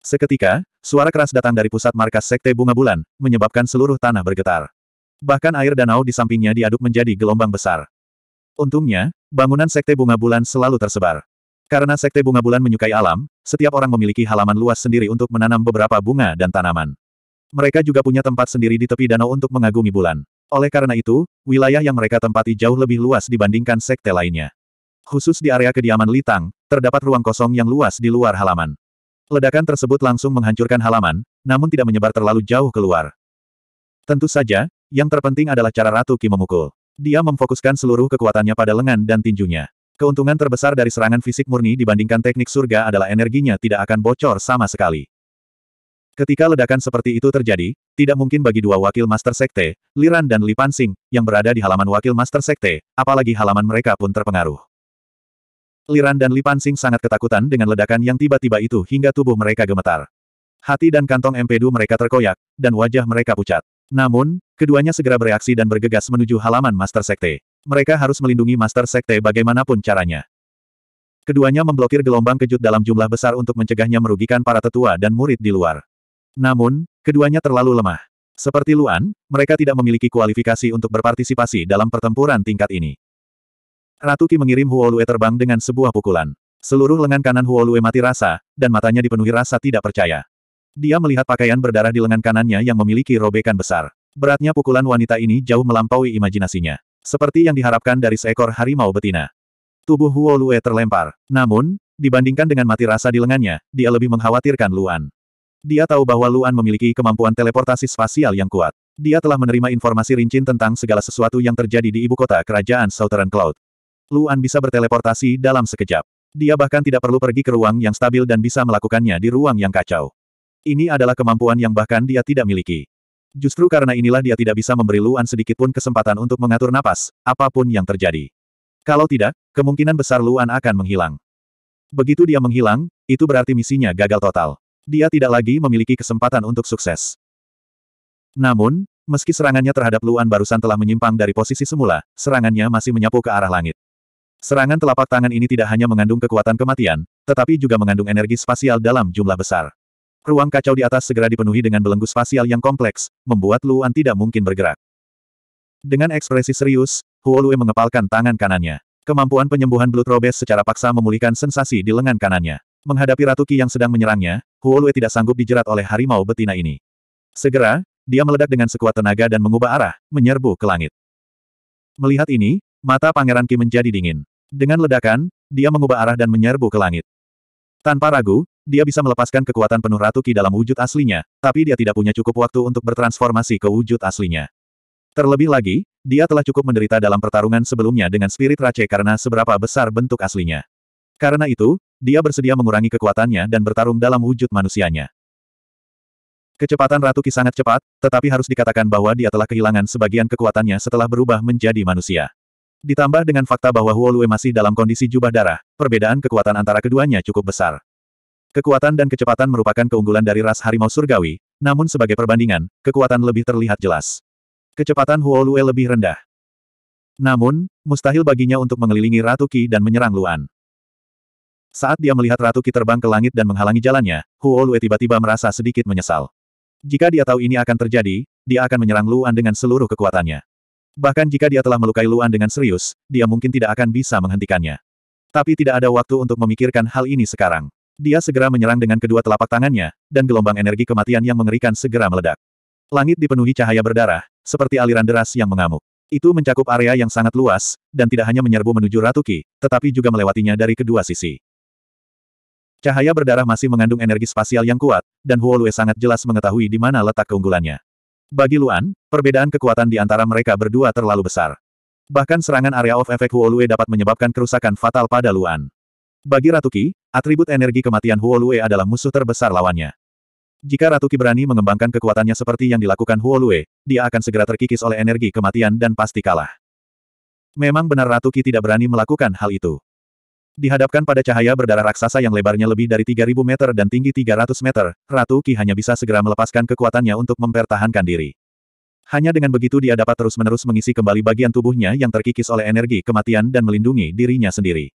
Seketika, suara keras datang dari pusat markas Sekte Bunga Bulan, menyebabkan seluruh tanah bergetar. Bahkan air danau di sampingnya diaduk menjadi gelombang besar. Untungnya, bangunan Sekte Bunga Bulan selalu tersebar. Karena Sekte Bunga Bulan menyukai alam, setiap orang memiliki halaman luas sendiri untuk menanam beberapa bunga dan tanaman. Mereka juga punya tempat sendiri di tepi danau untuk mengagumi bulan. Oleh karena itu, wilayah yang mereka tempati jauh lebih luas dibandingkan sekte lainnya. Khusus di area kediaman Litang, terdapat ruang kosong yang luas di luar halaman. Ledakan tersebut langsung menghancurkan halaman, namun tidak menyebar terlalu jauh keluar. Tentu saja, yang terpenting adalah cara Ratu Ki memukul. Dia memfokuskan seluruh kekuatannya pada lengan dan tinjunya. Keuntungan terbesar dari serangan fisik murni dibandingkan teknik surga adalah energinya tidak akan bocor sama sekali. Ketika ledakan seperti itu terjadi, tidak mungkin bagi dua wakil Master Sekte, Liran dan Lipansing, yang berada di halaman wakil Master Sekte, apalagi halaman mereka pun terpengaruh. Liran dan Lipan Sing sangat ketakutan dengan ledakan yang tiba-tiba itu hingga tubuh mereka gemetar. Hati dan kantong empedu mereka terkoyak, dan wajah mereka pucat. Namun, keduanya segera bereaksi dan bergegas menuju halaman Master Sekte. Mereka harus melindungi Master Sekte bagaimanapun caranya. Keduanya memblokir gelombang kejut dalam jumlah besar untuk mencegahnya merugikan para tetua dan murid di luar. Namun, keduanya terlalu lemah. Seperti Luan, mereka tidak memiliki kualifikasi untuk berpartisipasi dalam pertempuran tingkat ini. Ratu Ki mengirim Huolue terbang dengan sebuah pukulan. Seluruh lengan kanan Huolue mati rasa, dan matanya dipenuhi rasa tidak percaya. Dia melihat pakaian berdarah di lengan kanannya yang memiliki robekan besar. Beratnya pukulan wanita ini jauh melampaui imajinasinya. Seperti yang diharapkan dari seekor harimau betina. Tubuh Huolue terlempar. Namun, dibandingkan dengan mati rasa di lengannya, dia lebih mengkhawatirkan Luan. Dia tahu bahwa Luan memiliki kemampuan teleportasi spasial yang kuat. Dia telah menerima informasi rincin tentang segala sesuatu yang terjadi di ibu kota kerajaan Southern Cloud. Luan bisa berteleportasi dalam sekejap. Dia bahkan tidak perlu pergi ke ruang yang stabil dan bisa melakukannya di ruang yang kacau. Ini adalah kemampuan yang bahkan dia tidak miliki. Justru karena inilah dia tidak bisa memberi Luan sedikitpun kesempatan untuk mengatur napas, apapun yang terjadi. Kalau tidak, kemungkinan besar Luan akan menghilang. Begitu dia menghilang, itu berarti misinya gagal total. Dia tidak lagi memiliki kesempatan untuk sukses. Namun, meski serangannya terhadap Luan barusan telah menyimpang dari posisi semula, serangannya masih menyapu ke arah langit. Serangan telapak tangan ini tidak hanya mengandung kekuatan kematian, tetapi juga mengandung energi spasial dalam jumlah besar. Ruang kacau di atas segera dipenuhi dengan belenggu spasial yang kompleks, membuat Luan tidak mungkin bergerak. Dengan ekspresi serius, Huo Lue mengepalkan tangan kanannya. Kemampuan penyembuhan Blood Robes secara paksa memulihkan sensasi di lengan kanannya. Menghadapi Ratu Qi yang sedang menyerangnya, Huo Lue tidak sanggup dijerat oleh harimau betina ini. Segera, dia meledak dengan sekuat tenaga dan mengubah arah, menyerbu ke langit. Melihat ini, mata Pangeran Ki menjadi dingin. Dengan ledakan, dia mengubah arah dan menyerbu ke langit. Tanpa ragu, dia bisa melepaskan kekuatan penuh Ratu Ki dalam wujud aslinya, tapi dia tidak punya cukup waktu untuk bertransformasi ke wujud aslinya. Terlebih lagi, dia telah cukup menderita dalam pertarungan sebelumnya dengan spirit Rac'e karena seberapa besar bentuk aslinya. Karena itu, dia bersedia mengurangi kekuatannya dan bertarung dalam wujud manusianya. Kecepatan Ratu Ki sangat cepat, tetapi harus dikatakan bahwa dia telah kehilangan sebagian kekuatannya setelah berubah menjadi manusia. Ditambah dengan fakta bahwa Huolue masih dalam kondisi jubah darah, perbedaan kekuatan antara keduanya cukup besar. Kekuatan dan kecepatan merupakan keunggulan dari ras harimau surgawi, namun sebagai perbandingan, kekuatan lebih terlihat jelas. Kecepatan Huolue lebih rendah. Namun, mustahil baginya untuk mengelilingi Ratu Ki dan menyerang Luan. Saat dia melihat Ratu Ki terbang ke langit dan menghalangi jalannya, Huolue tiba-tiba merasa sedikit menyesal. Jika dia tahu ini akan terjadi, dia akan menyerang Luan dengan seluruh kekuatannya. Bahkan jika dia telah melukai Luan dengan serius, dia mungkin tidak akan bisa menghentikannya. Tapi tidak ada waktu untuk memikirkan hal ini sekarang. Dia segera menyerang dengan kedua telapak tangannya, dan gelombang energi kematian yang mengerikan segera meledak. Langit dipenuhi cahaya berdarah, seperti aliran deras yang mengamuk. Itu mencakup area yang sangat luas, dan tidak hanya menyerbu menuju Ratu Ki, tetapi juga melewatinya dari kedua sisi. Cahaya berdarah masih mengandung energi spasial yang kuat, dan Huolue sangat jelas mengetahui di mana letak keunggulannya. Bagi Luan, perbedaan kekuatan di antara mereka berdua terlalu besar. Bahkan serangan area of effect Huolue dapat menyebabkan kerusakan fatal pada Luan. Bagi Ratuki, atribut energi kematian Huolue adalah musuh terbesar lawannya. Jika Ratuki berani mengembangkan kekuatannya seperti yang dilakukan Huolue, dia akan segera terkikis oleh energi kematian dan pasti kalah. Memang benar Ratuki tidak berani melakukan hal itu. Dihadapkan pada cahaya berdarah raksasa yang lebarnya lebih dari 3.000 meter dan tinggi 300 meter, Ratu Ki hanya bisa segera melepaskan kekuatannya untuk mempertahankan diri. Hanya dengan begitu dia dapat terus-menerus mengisi kembali bagian tubuhnya yang terkikis oleh energi kematian dan melindungi dirinya sendiri.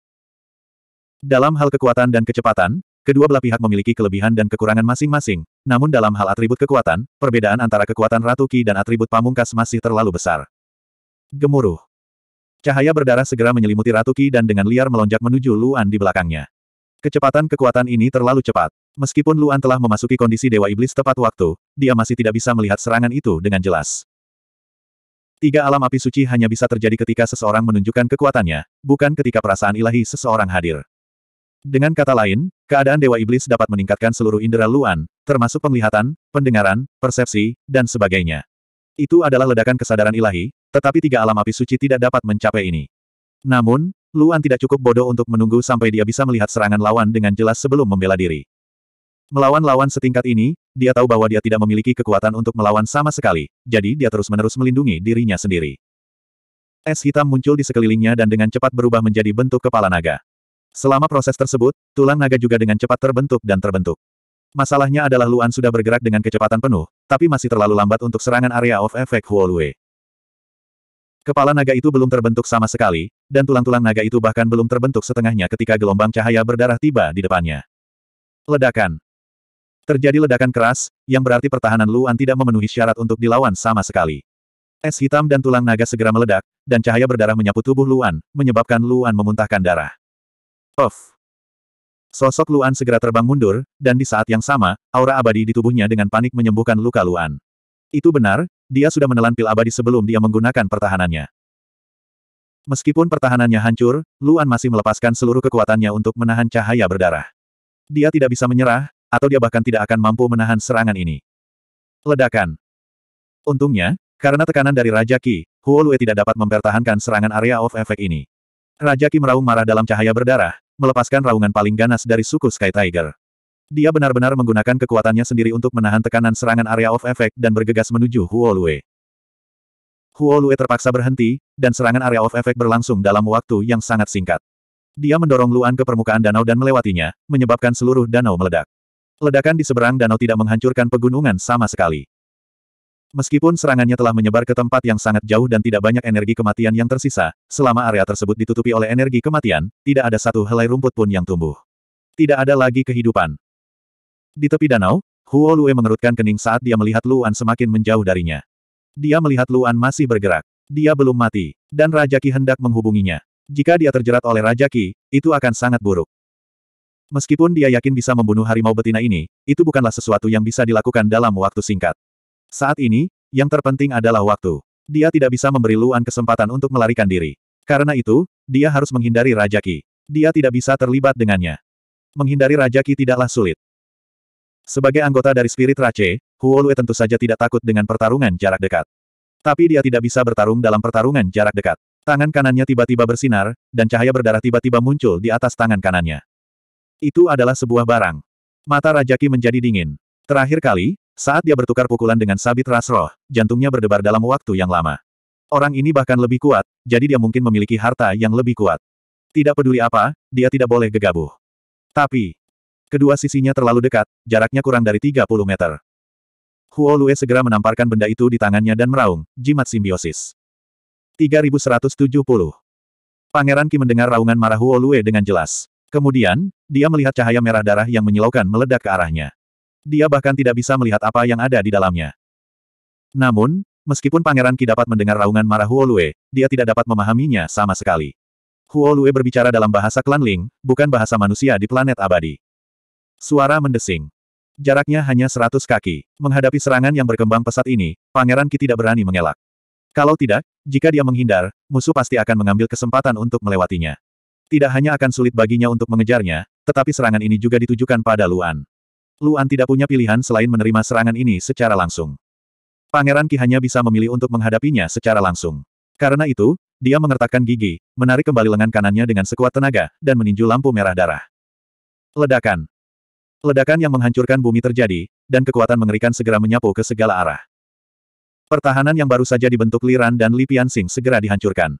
Dalam hal kekuatan dan kecepatan, kedua belah pihak memiliki kelebihan dan kekurangan masing-masing, namun dalam hal atribut kekuatan, perbedaan antara kekuatan Ratu Ki dan atribut pamungkas masih terlalu besar. Gemuruh. Cahaya berdarah segera menyelimuti Ratu Ki dan dengan liar melonjak menuju Luan di belakangnya. Kecepatan kekuatan ini terlalu cepat. Meskipun Luan telah memasuki kondisi Dewa Iblis tepat waktu, dia masih tidak bisa melihat serangan itu dengan jelas. Tiga alam api suci hanya bisa terjadi ketika seseorang menunjukkan kekuatannya, bukan ketika perasaan ilahi seseorang hadir. Dengan kata lain, keadaan Dewa Iblis dapat meningkatkan seluruh indera Luan, termasuk penglihatan, pendengaran, persepsi, dan sebagainya. Itu adalah ledakan kesadaran ilahi, tetapi tiga alam api suci tidak dapat mencapai ini. Namun, Luan tidak cukup bodoh untuk menunggu sampai dia bisa melihat serangan lawan dengan jelas sebelum membela diri. Melawan lawan setingkat ini, dia tahu bahwa dia tidak memiliki kekuatan untuk melawan sama sekali, jadi dia terus-menerus melindungi dirinya sendiri. Es hitam muncul di sekelilingnya dan dengan cepat berubah menjadi bentuk kepala naga. Selama proses tersebut, tulang naga juga dengan cepat terbentuk dan terbentuk. Masalahnya adalah Luan sudah bergerak dengan kecepatan penuh, tapi masih terlalu lambat untuk serangan area of effect Huolue. Kepala naga itu belum terbentuk sama sekali, dan tulang-tulang naga itu bahkan belum terbentuk setengahnya ketika gelombang cahaya berdarah tiba di depannya. Ledakan. Terjadi ledakan keras, yang berarti pertahanan Luan tidak memenuhi syarat untuk dilawan sama sekali. Es hitam dan tulang naga segera meledak, dan cahaya berdarah menyapu tubuh Luan, menyebabkan Luan memuntahkan darah. Of. Sosok Luan segera terbang mundur, dan di saat yang sama, aura abadi di tubuhnya dengan panik menyembuhkan luka Luan. Itu benar, dia sudah menelan pil abadi sebelum dia menggunakan pertahanannya. Meskipun pertahanannya hancur, Luan masih melepaskan seluruh kekuatannya untuk menahan cahaya berdarah. Dia tidak bisa menyerah, atau dia bahkan tidak akan mampu menahan serangan ini. Ledakan. Untungnya, karena tekanan dari Raja Ki Huo Lue tidak dapat mempertahankan serangan area of effect ini. Raja Ki meraung marah dalam cahaya berdarah, melepaskan raungan paling ganas dari suku Sky Tiger. Dia benar-benar menggunakan kekuatannya sendiri untuk menahan tekanan serangan area of effect dan bergegas menuju Huo Lue. Huo Lue terpaksa berhenti, dan serangan area of effect berlangsung dalam waktu yang sangat singkat. Dia mendorong Luan ke permukaan danau dan melewatinya, menyebabkan seluruh danau meledak. Ledakan di seberang danau tidak menghancurkan pegunungan sama sekali. Meskipun serangannya telah menyebar ke tempat yang sangat jauh dan tidak banyak energi kematian yang tersisa, selama area tersebut ditutupi oleh energi kematian, tidak ada satu helai rumput pun yang tumbuh. Tidak ada lagi kehidupan. Di tepi danau, Huo Lue mengerutkan kening saat dia melihat Luan semakin menjauh darinya. Dia melihat Luan masih bergerak. Dia belum mati, dan Raja Ki hendak menghubunginya. Jika dia terjerat oleh Raja Ki, itu akan sangat buruk. Meskipun dia yakin bisa membunuh harimau betina ini, itu bukanlah sesuatu yang bisa dilakukan dalam waktu singkat. Saat ini, yang terpenting adalah waktu. Dia tidak bisa memberi Luan kesempatan untuk melarikan diri. Karena itu, dia harus menghindari Raja Ki. Dia tidak bisa terlibat dengannya. Menghindari Raja Ki tidaklah sulit. Sebagai anggota dari Spirit race, Huo Lue tentu saja tidak takut dengan pertarungan jarak dekat. Tapi dia tidak bisa bertarung dalam pertarungan jarak dekat. Tangan kanannya tiba-tiba bersinar, dan cahaya berdarah tiba-tiba muncul di atas tangan kanannya. Itu adalah sebuah barang. Mata Rajaki menjadi dingin. Terakhir kali, saat dia bertukar pukulan dengan sabit ras roh, jantungnya berdebar dalam waktu yang lama. Orang ini bahkan lebih kuat, jadi dia mungkin memiliki harta yang lebih kuat. Tidak peduli apa, dia tidak boleh gegabah. Tapi, Kedua sisinya terlalu dekat, jaraknya kurang dari 30 meter. Huo Lue segera menamparkan benda itu di tangannya dan meraung, jimat simbiosis. 3170. Pangeran Ki mendengar raungan marah Huo Lue dengan jelas. Kemudian, dia melihat cahaya merah darah yang menyilaukan meledak ke arahnya. Dia bahkan tidak bisa melihat apa yang ada di dalamnya. Namun, meskipun Pangeran Ki dapat mendengar raungan marah Huo Lue, dia tidak dapat memahaminya sama sekali. Huo Lue berbicara dalam bahasa klan Ling, bukan bahasa manusia di planet abadi. Suara mendesing. Jaraknya hanya seratus kaki. Menghadapi serangan yang berkembang pesat ini, Pangeran Ki tidak berani mengelak. Kalau tidak, jika dia menghindar, musuh pasti akan mengambil kesempatan untuk melewatinya. Tidak hanya akan sulit baginya untuk mengejarnya, tetapi serangan ini juga ditujukan pada Luan. Luan tidak punya pilihan selain menerima serangan ini secara langsung. Pangeran Ki hanya bisa memilih untuk menghadapinya secara langsung. Karena itu, dia mengertakkan gigi, menarik kembali lengan kanannya dengan sekuat tenaga, dan meninju lampu merah darah. Ledakan. Ledakan yang menghancurkan bumi terjadi, dan kekuatan mengerikan segera menyapu ke segala arah. Pertahanan yang baru saja dibentuk Liran dan Li Piansing segera dihancurkan.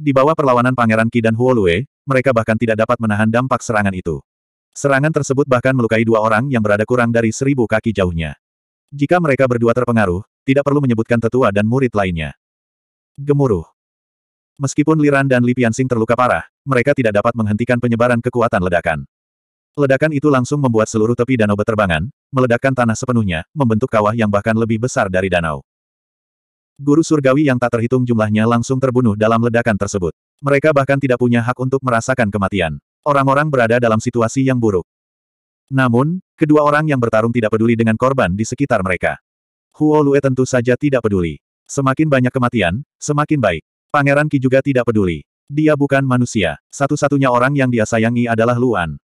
Di bawah perlawanan Pangeran Qi dan Huolue, mereka bahkan tidak dapat menahan dampak serangan itu. Serangan tersebut bahkan melukai dua orang yang berada kurang dari seribu kaki jauhnya. Jika mereka berdua terpengaruh, tidak perlu menyebutkan tetua dan murid lainnya. Gemuruh. Meskipun Liran dan Li Piansing terluka parah, mereka tidak dapat menghentikan penyebaran kekuatan ledakan. Ledakan itu langsung membuat seluruh tepi danau berterbangan, meledakkan tanah sepenuhnya, membentuk kawah yang bahkan lebih besar dari danau. Guru surgawi yang tak terhitung jumlahnya langsung terbunuh dalam ledakan tersebut. Mereka bahkan tidak punya hak untuk merasakan kematian. Orang-orang berada dalam situasi yang buruk. Namun, kedua orang yang bertarung tidak peduli dengan korban di sekitar mereka. Huo Lue tentu saja tidak peduli. Semakin banyak kematian, semakin baik. Pangeran Ki juga tidak peduli. Dia bukan manusia. Satu-satunya orang yang dia sayangi adalah Luan.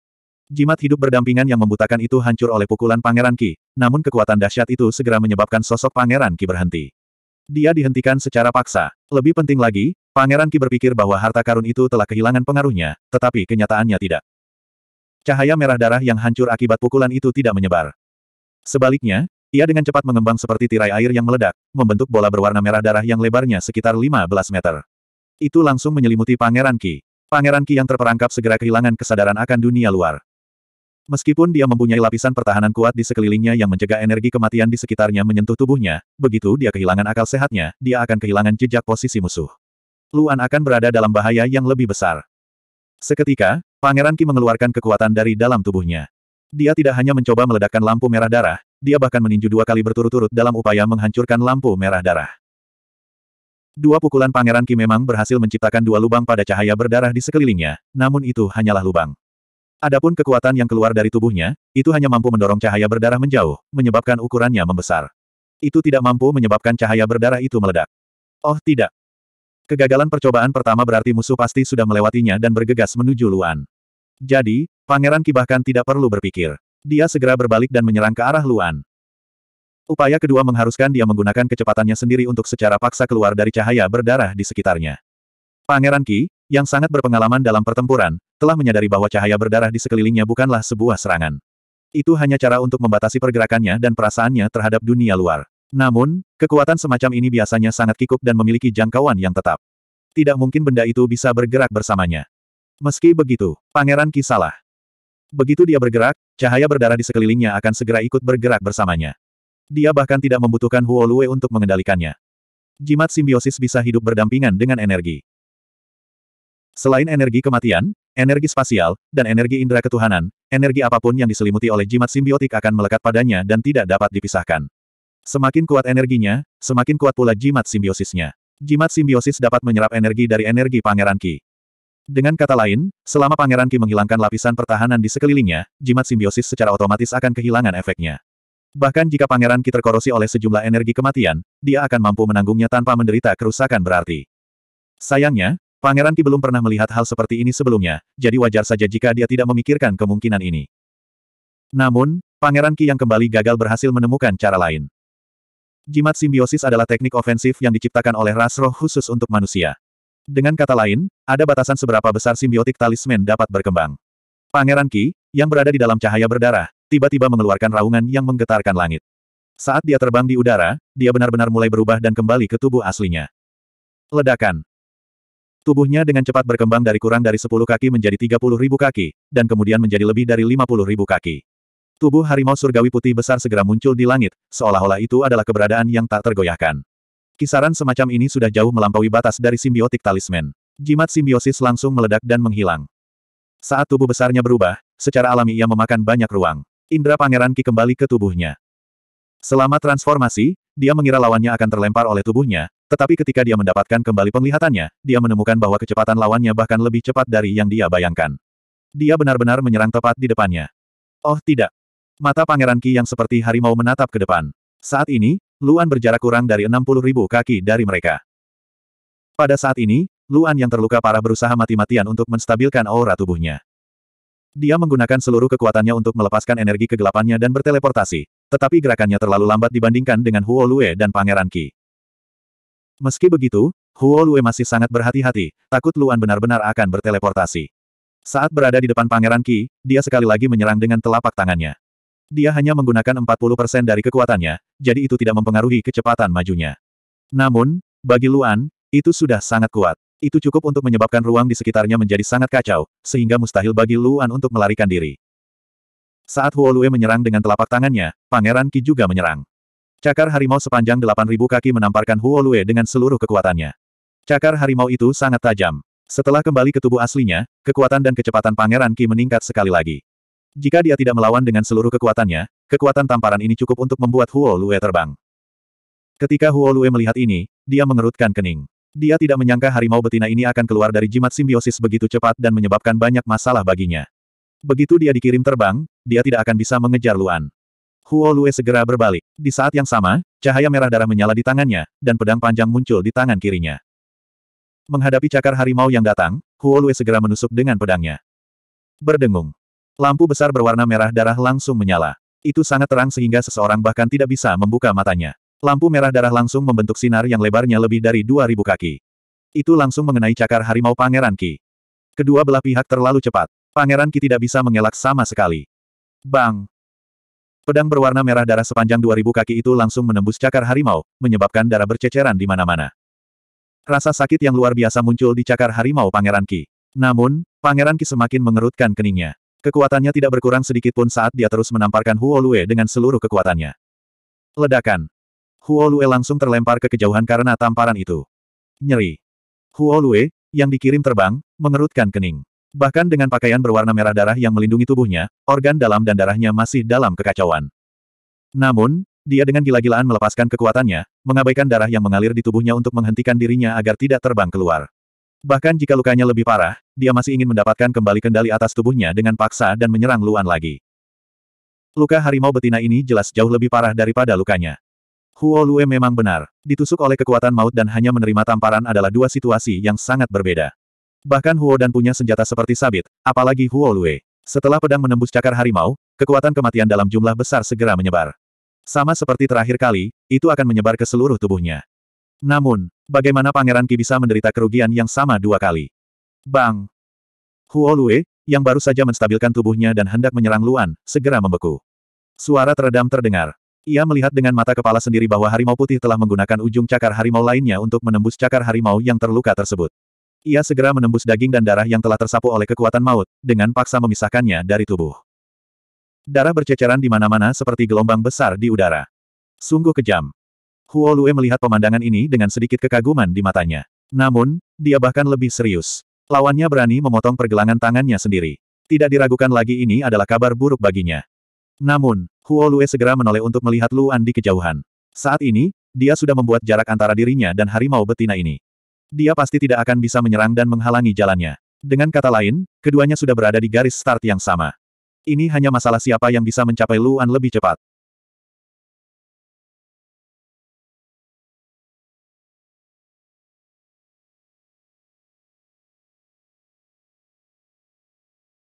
Jimat hidup berdampingan yang membutakan itu hancur oleh pukulan Pangeran Ki, namun kekuatan dahsyat itu segera menyebabkan sosok Pangeran Ki berhenti. Dia dihentikan secara paksa. Lebih penting lagi, Pangeran Ki berpikir bahwa harta karun itu telah kehilangan pengaruhnya, tetapi kenyataannya tidak. Cahaya merah darah yang hancur akibat pukulan itu tidak menyebar. Sebaliknya, ia dengan cepat mengembang seperti tirai air yang meledak, membentuk bola berwarna merah darah yang lebarnya sekitar 15 meter. Itu langsung menyelimuti Pangeran Ki. Pangeran Ki yang terperangkap segera kehilangan kesadaran akan dunia luar. Meskipun dia mempunyai lapisan pertahanan kuat di sekelilingnya yang mencegah energi kematian di sekitarnya menyentuh tubuhnya, begitu dia kehilangan akal sehatnya, dia akan kehilangan jejak posisi musuh. Luan akan berada dalam bahaya yang lebih besar. Seketika, Pangeran Ki mengeluarkan kekuatan dari dalam tubuhnya. Dia tidak hanya mencoba meledakkan lampu merah darah, dia bahkan meninju dua kali berturut-turut dalam upaya menghancurkan lampu merah darah. Dua pukulan Pangeran Ki memang berhasil menciptakan dua lubang pada cahaya berdarah di sekelilingnya, namun itu hanyalah lubang. Adapun kekuatan yang keluar dari tubuhnya, itu hanya mampu mendorong cahaya berdarah menjauh, menyebabkan ukurannya membesar. Itu tidak mampu menyebabkan cahaya berdarah itu meledak. Oh tidak. Kegagalan percobaan pertama berarti musuh pasti sudah melewatinya dan bergegas menuju Luan. Jadi, Pangeran Ki bahkan tidak perlu berpikir. Dia segera berbalik dan menyerang ke arah Luan. Upaya kedua mengharuskan dia menggunakan kecepatannya sendiri untuk secara paksa keluar dari cahaya berdarah di sekitarnya. Pangeran Ki, yang sangat berpengalaman dalam pertempuran, telah menyadari bahwa cahaya berdarah di sekelilingnya bukanlah sebuah serangan. Itu hanya cara untuk membatasi pergerakannya dan perasaannya terhadap dunia luar. Namun, kekuatan semacam ini biasanya sangat kikuk dan memiliki jangkauan yang tetap. Tidak mungkin benda itu bisa bergerak bersamanya. Meski begitu, Pangeran Kisalah. Begitu dia bergerak, cahaya berdarah di sekelilingnya akan segera ikut bergerak bersamanya. Dia bahkan tidak membutuhkan Huolue untuk mengendalikannya. Jimat simbiosis bisa hidup berdampingan dengan energi. Selain energi kematian, energi spasial, dan energi indera ketuhanan, energi apapun yang diselimuti oleh jimat simbiotik akan melekat padanya dan tidak dapat dipisahkan. Semakin kuat energinya, semakin kuat pula jimat simbiosisnya. Jimat simbiosis dapat menyerap energi dari energi Pangeran Ki. Dengan kata lain, selama Pangeran Ki menghilangkan lapisan pertahanan di sekelilingnya, jimat simbiosis secara otomatis akan kehilangan efeknya. Bahkan jika Pangeran Ki terkorosi oleh sejumlah energi kematian, dia akan mampu menanggungnya tanpa menderita kerusakan berarti. Sayangnya, Pangeran Ki belum pernah melihat hal seperti ini sebelumnya, jadi wajar saja jika dia tidak memikirkan kemungkinan ini. Namun, Pangeran Ki yang kembali gagal berhasil menemukan cara lain. Jimat simbiosis adalah teknik ofensif yang diciptakan oleh ras roh khusus untuk manusia. Dengan kata lain, ada batasan seberapa besar simbiotik talisman dapat berkembang. Pangeran Ki, yang berada di dalam cahaya berdarah, tiba-tiba mengeluarkan raungan yang menggetarkan langit. Saat dia terbang di udara, dia benar-benar mulai berubah dan kembali ke tubuh aslinya. Ledakan, Tubuhnya dengan cepat berkembang dari kurang dari 10 kaki menjadi 30 ribu kaki, dan kemudian menjadi lebih dari 50 ribu kaki. Tubuh harimau surgawi putih besar segera muncul di langit, seolah-olah itu adalah keberadaan yang tak tergoyahkan. Kisaran semacam ini sudah jauh melampaui batas dari simbiotik talisman. Jimat simbiosis langsung meledak dan menghilang. Saat tubuh besarnya berubah, secara alami ia memakan banyak ruang. Indra Pangeran Ki kembali ke tubuhnya. Selama transformasi, dia mengira lawannya akan terlempar oleh tubuhnya, tetapi ketika dia mendapatkan kembali penglihatannya, dia menemukan bahwa kecepatan lawannya bahkan lebih cepat dari yang dia bayangkan. Dia benar-benar menyerang tepat di depannya. Oh tidak. Mata Pangeran Ki yang seperti harimau menatap ke depan. Saat ini, Luan berjarak kurang dari 60 ribu kaki dari mereka. Pada saat ini, Luan yang terluka parah berusaha mati-matian untuk menstabilkan aura tubuhnya. Dia menggunakan seluruh kekuatannya untuk melepaskan energi kegelapannya dan berteleportasi, tetapi gerakannya terlalu lambat dibandingkan dengan Huo Lue dan Pangeran Ki. Meski begitu, Huo Lue masih sangat berhati-hati, takut Luan benar-benar akan berteleportasi. Saat berada di depan Pangeran Qi, dia sekali lagi menyerang dengan telapak tangannya. Dia hanya menggunakan 40% dari kekuatannya, jadi itu tidak mempengaruhi kecepatan majunya. Namun, bagi Luan, itu sudah sangat kuat. Itu cukup untuk menyebabkan ruang di sekitarnya menjadi sangat kacau, sehingga mustahil bagi Luan untuk melarikan diri. Saat Huo Lue menyerang dengan telapak tangannya, Pangeran Qi juga menyerang. Cakar harimau sepanjang 8.000 kaki menamparkan Huo Huolue dengan seluruh kekuatannya. Cakar harimau itu sangat tajam. Setelah kembali ke tubuh aslinya, kekuatan dan kecepatan Pangeran Ki meningkat sekali lagi. Jika dia tidak melawan dengan seluruh kekuatannya, kekuatan tamparan ini cukup untuk membuat Huo Huolue terbang. Ketika Huo Huolue melihat ini, dia mengerutkan kening. Dia tidak menyangka harimau betina ini akan keluar dari jimat simbiosis begitu cepat dan menyebabkan banyak masalah baginya. Begitu dia dikirim terbang, dia tidak akan bisa mengejar Luan. Huo Lue segera berbalik. Di saat yang sama, cahaya merah darah menyala di tangannya, dan pedang panjang muncul di tangan kirinya. Menghadapi cakar harimau yang datang, Huo Lue segera menusuk dengan pedangnya. Berdengung. Lampu besar berwarna merah darah langsung menyala. Itu sangat terang sehingga seseorang bahkan tidak bisa membuka matanya. Lampu merah darah langsung membentuk sinar yang lebarnya lebih dari 2.000 kaki. Itu langsung mengenai cakar harimau Pangeran Ki. Kedua belah pihak terlalu cepat. Pangeran Ki tidak bisa mengelak sama sekali. Bang! Pedang berwarna merah darah sepanjang 2000 kaki itu langsung menembus cakar harimau, menyebabkan darah berceceran di mana-mana. Rasa sakit yang luar biasa muncul di cakar harimau Pangeran Ki. Namun, Pangeran Ki semakin mengerutkan keningnya. Kekuatannya tidak berkurang sedikit pun saat dia terus menamparkan Huo Lue dengan seluruh kekuatannya. Ledakan. Huo Lue langsung terlempar ke kejauhan karena tamparan itu. Nyeri. Huo Lue, yang dikirim terbang, mengerutkan kening. Bahkan dengan pakaian berwarna merah darah yang melindungi tubuhnya, organ dalam dan darahnya masih dalam kekacauan. Namun, dia dengan gila-gilaan melepaskan kekuatannya, mengabaikan darah yang mengalir di tubuhnya untuk menghentikan dirinya agar tidak terbang keluar. Bahkan jika lukanya lebih parah, dia masih ingin mendapatkan kembali kendali atas tubuhnya dengan paksa dan menyerang Luan lagi. Luka harimau betina ini jelas jauh lebih parah daripada lukanya. Huo Lue memang benar, ditusuk oleh kekuatan maut dan hanya menerima tamparan adalah dua situasi yang sangat berbeda. Bahkan Huo dan punya senjata seperti sabit, apalagi Huo Lue. Setelah pedang menembus cakar harimau, kekuatan kematian dalam jumlah besar segera menyebar. Sama seperti terakhir kali, itu akan menyebar ke seluruh tubuhnya. Namun, bagaimana Pangeran Ki bisa menderita kerugian yang sama dua kali? Bang! Huo Lue, yang baru saja menstabilkan tubuhnya dan hendak menyerang Luan, segera membeku. Suara teredam terdengar. Ia melihat dengan mata kepala sendiri bahwa harimau putih telah menggunakan ujung cakar harimau lainnya untuk menembus cakar harimau yang terluka tersebut. Ia segera menembus daging dan darah yang telah tersapu oleh kekuatan maut, dengan paksa memisahkannya dari tubuh. Darah berceceran di mana-mana seperti gelombang besar di udara. Sungguh kejam. Huo Lue melihat pemandangan ini dengan sedikit kekaguman di matanya. Namun, dia bahkan lebih serius. Lawannya berani memotong pergelangan tangannya sendiri. Tidak diragukan lagi ini adalah kabar buruk baginya. Namun, Huo Lue segera menoleh untuk melihat Luan di kejauhan. Saat ini, dia sudah membuat jarak antara dirinya dan harimau betina ini. Dia pasti tidak akan bisa menyerang dan menghalangi jalannya. Dengan kata lain, keduanya sudah berada di garis start yang sama. Ini hanya masalah siapa yang bisa mencapai Luan lebih cepat.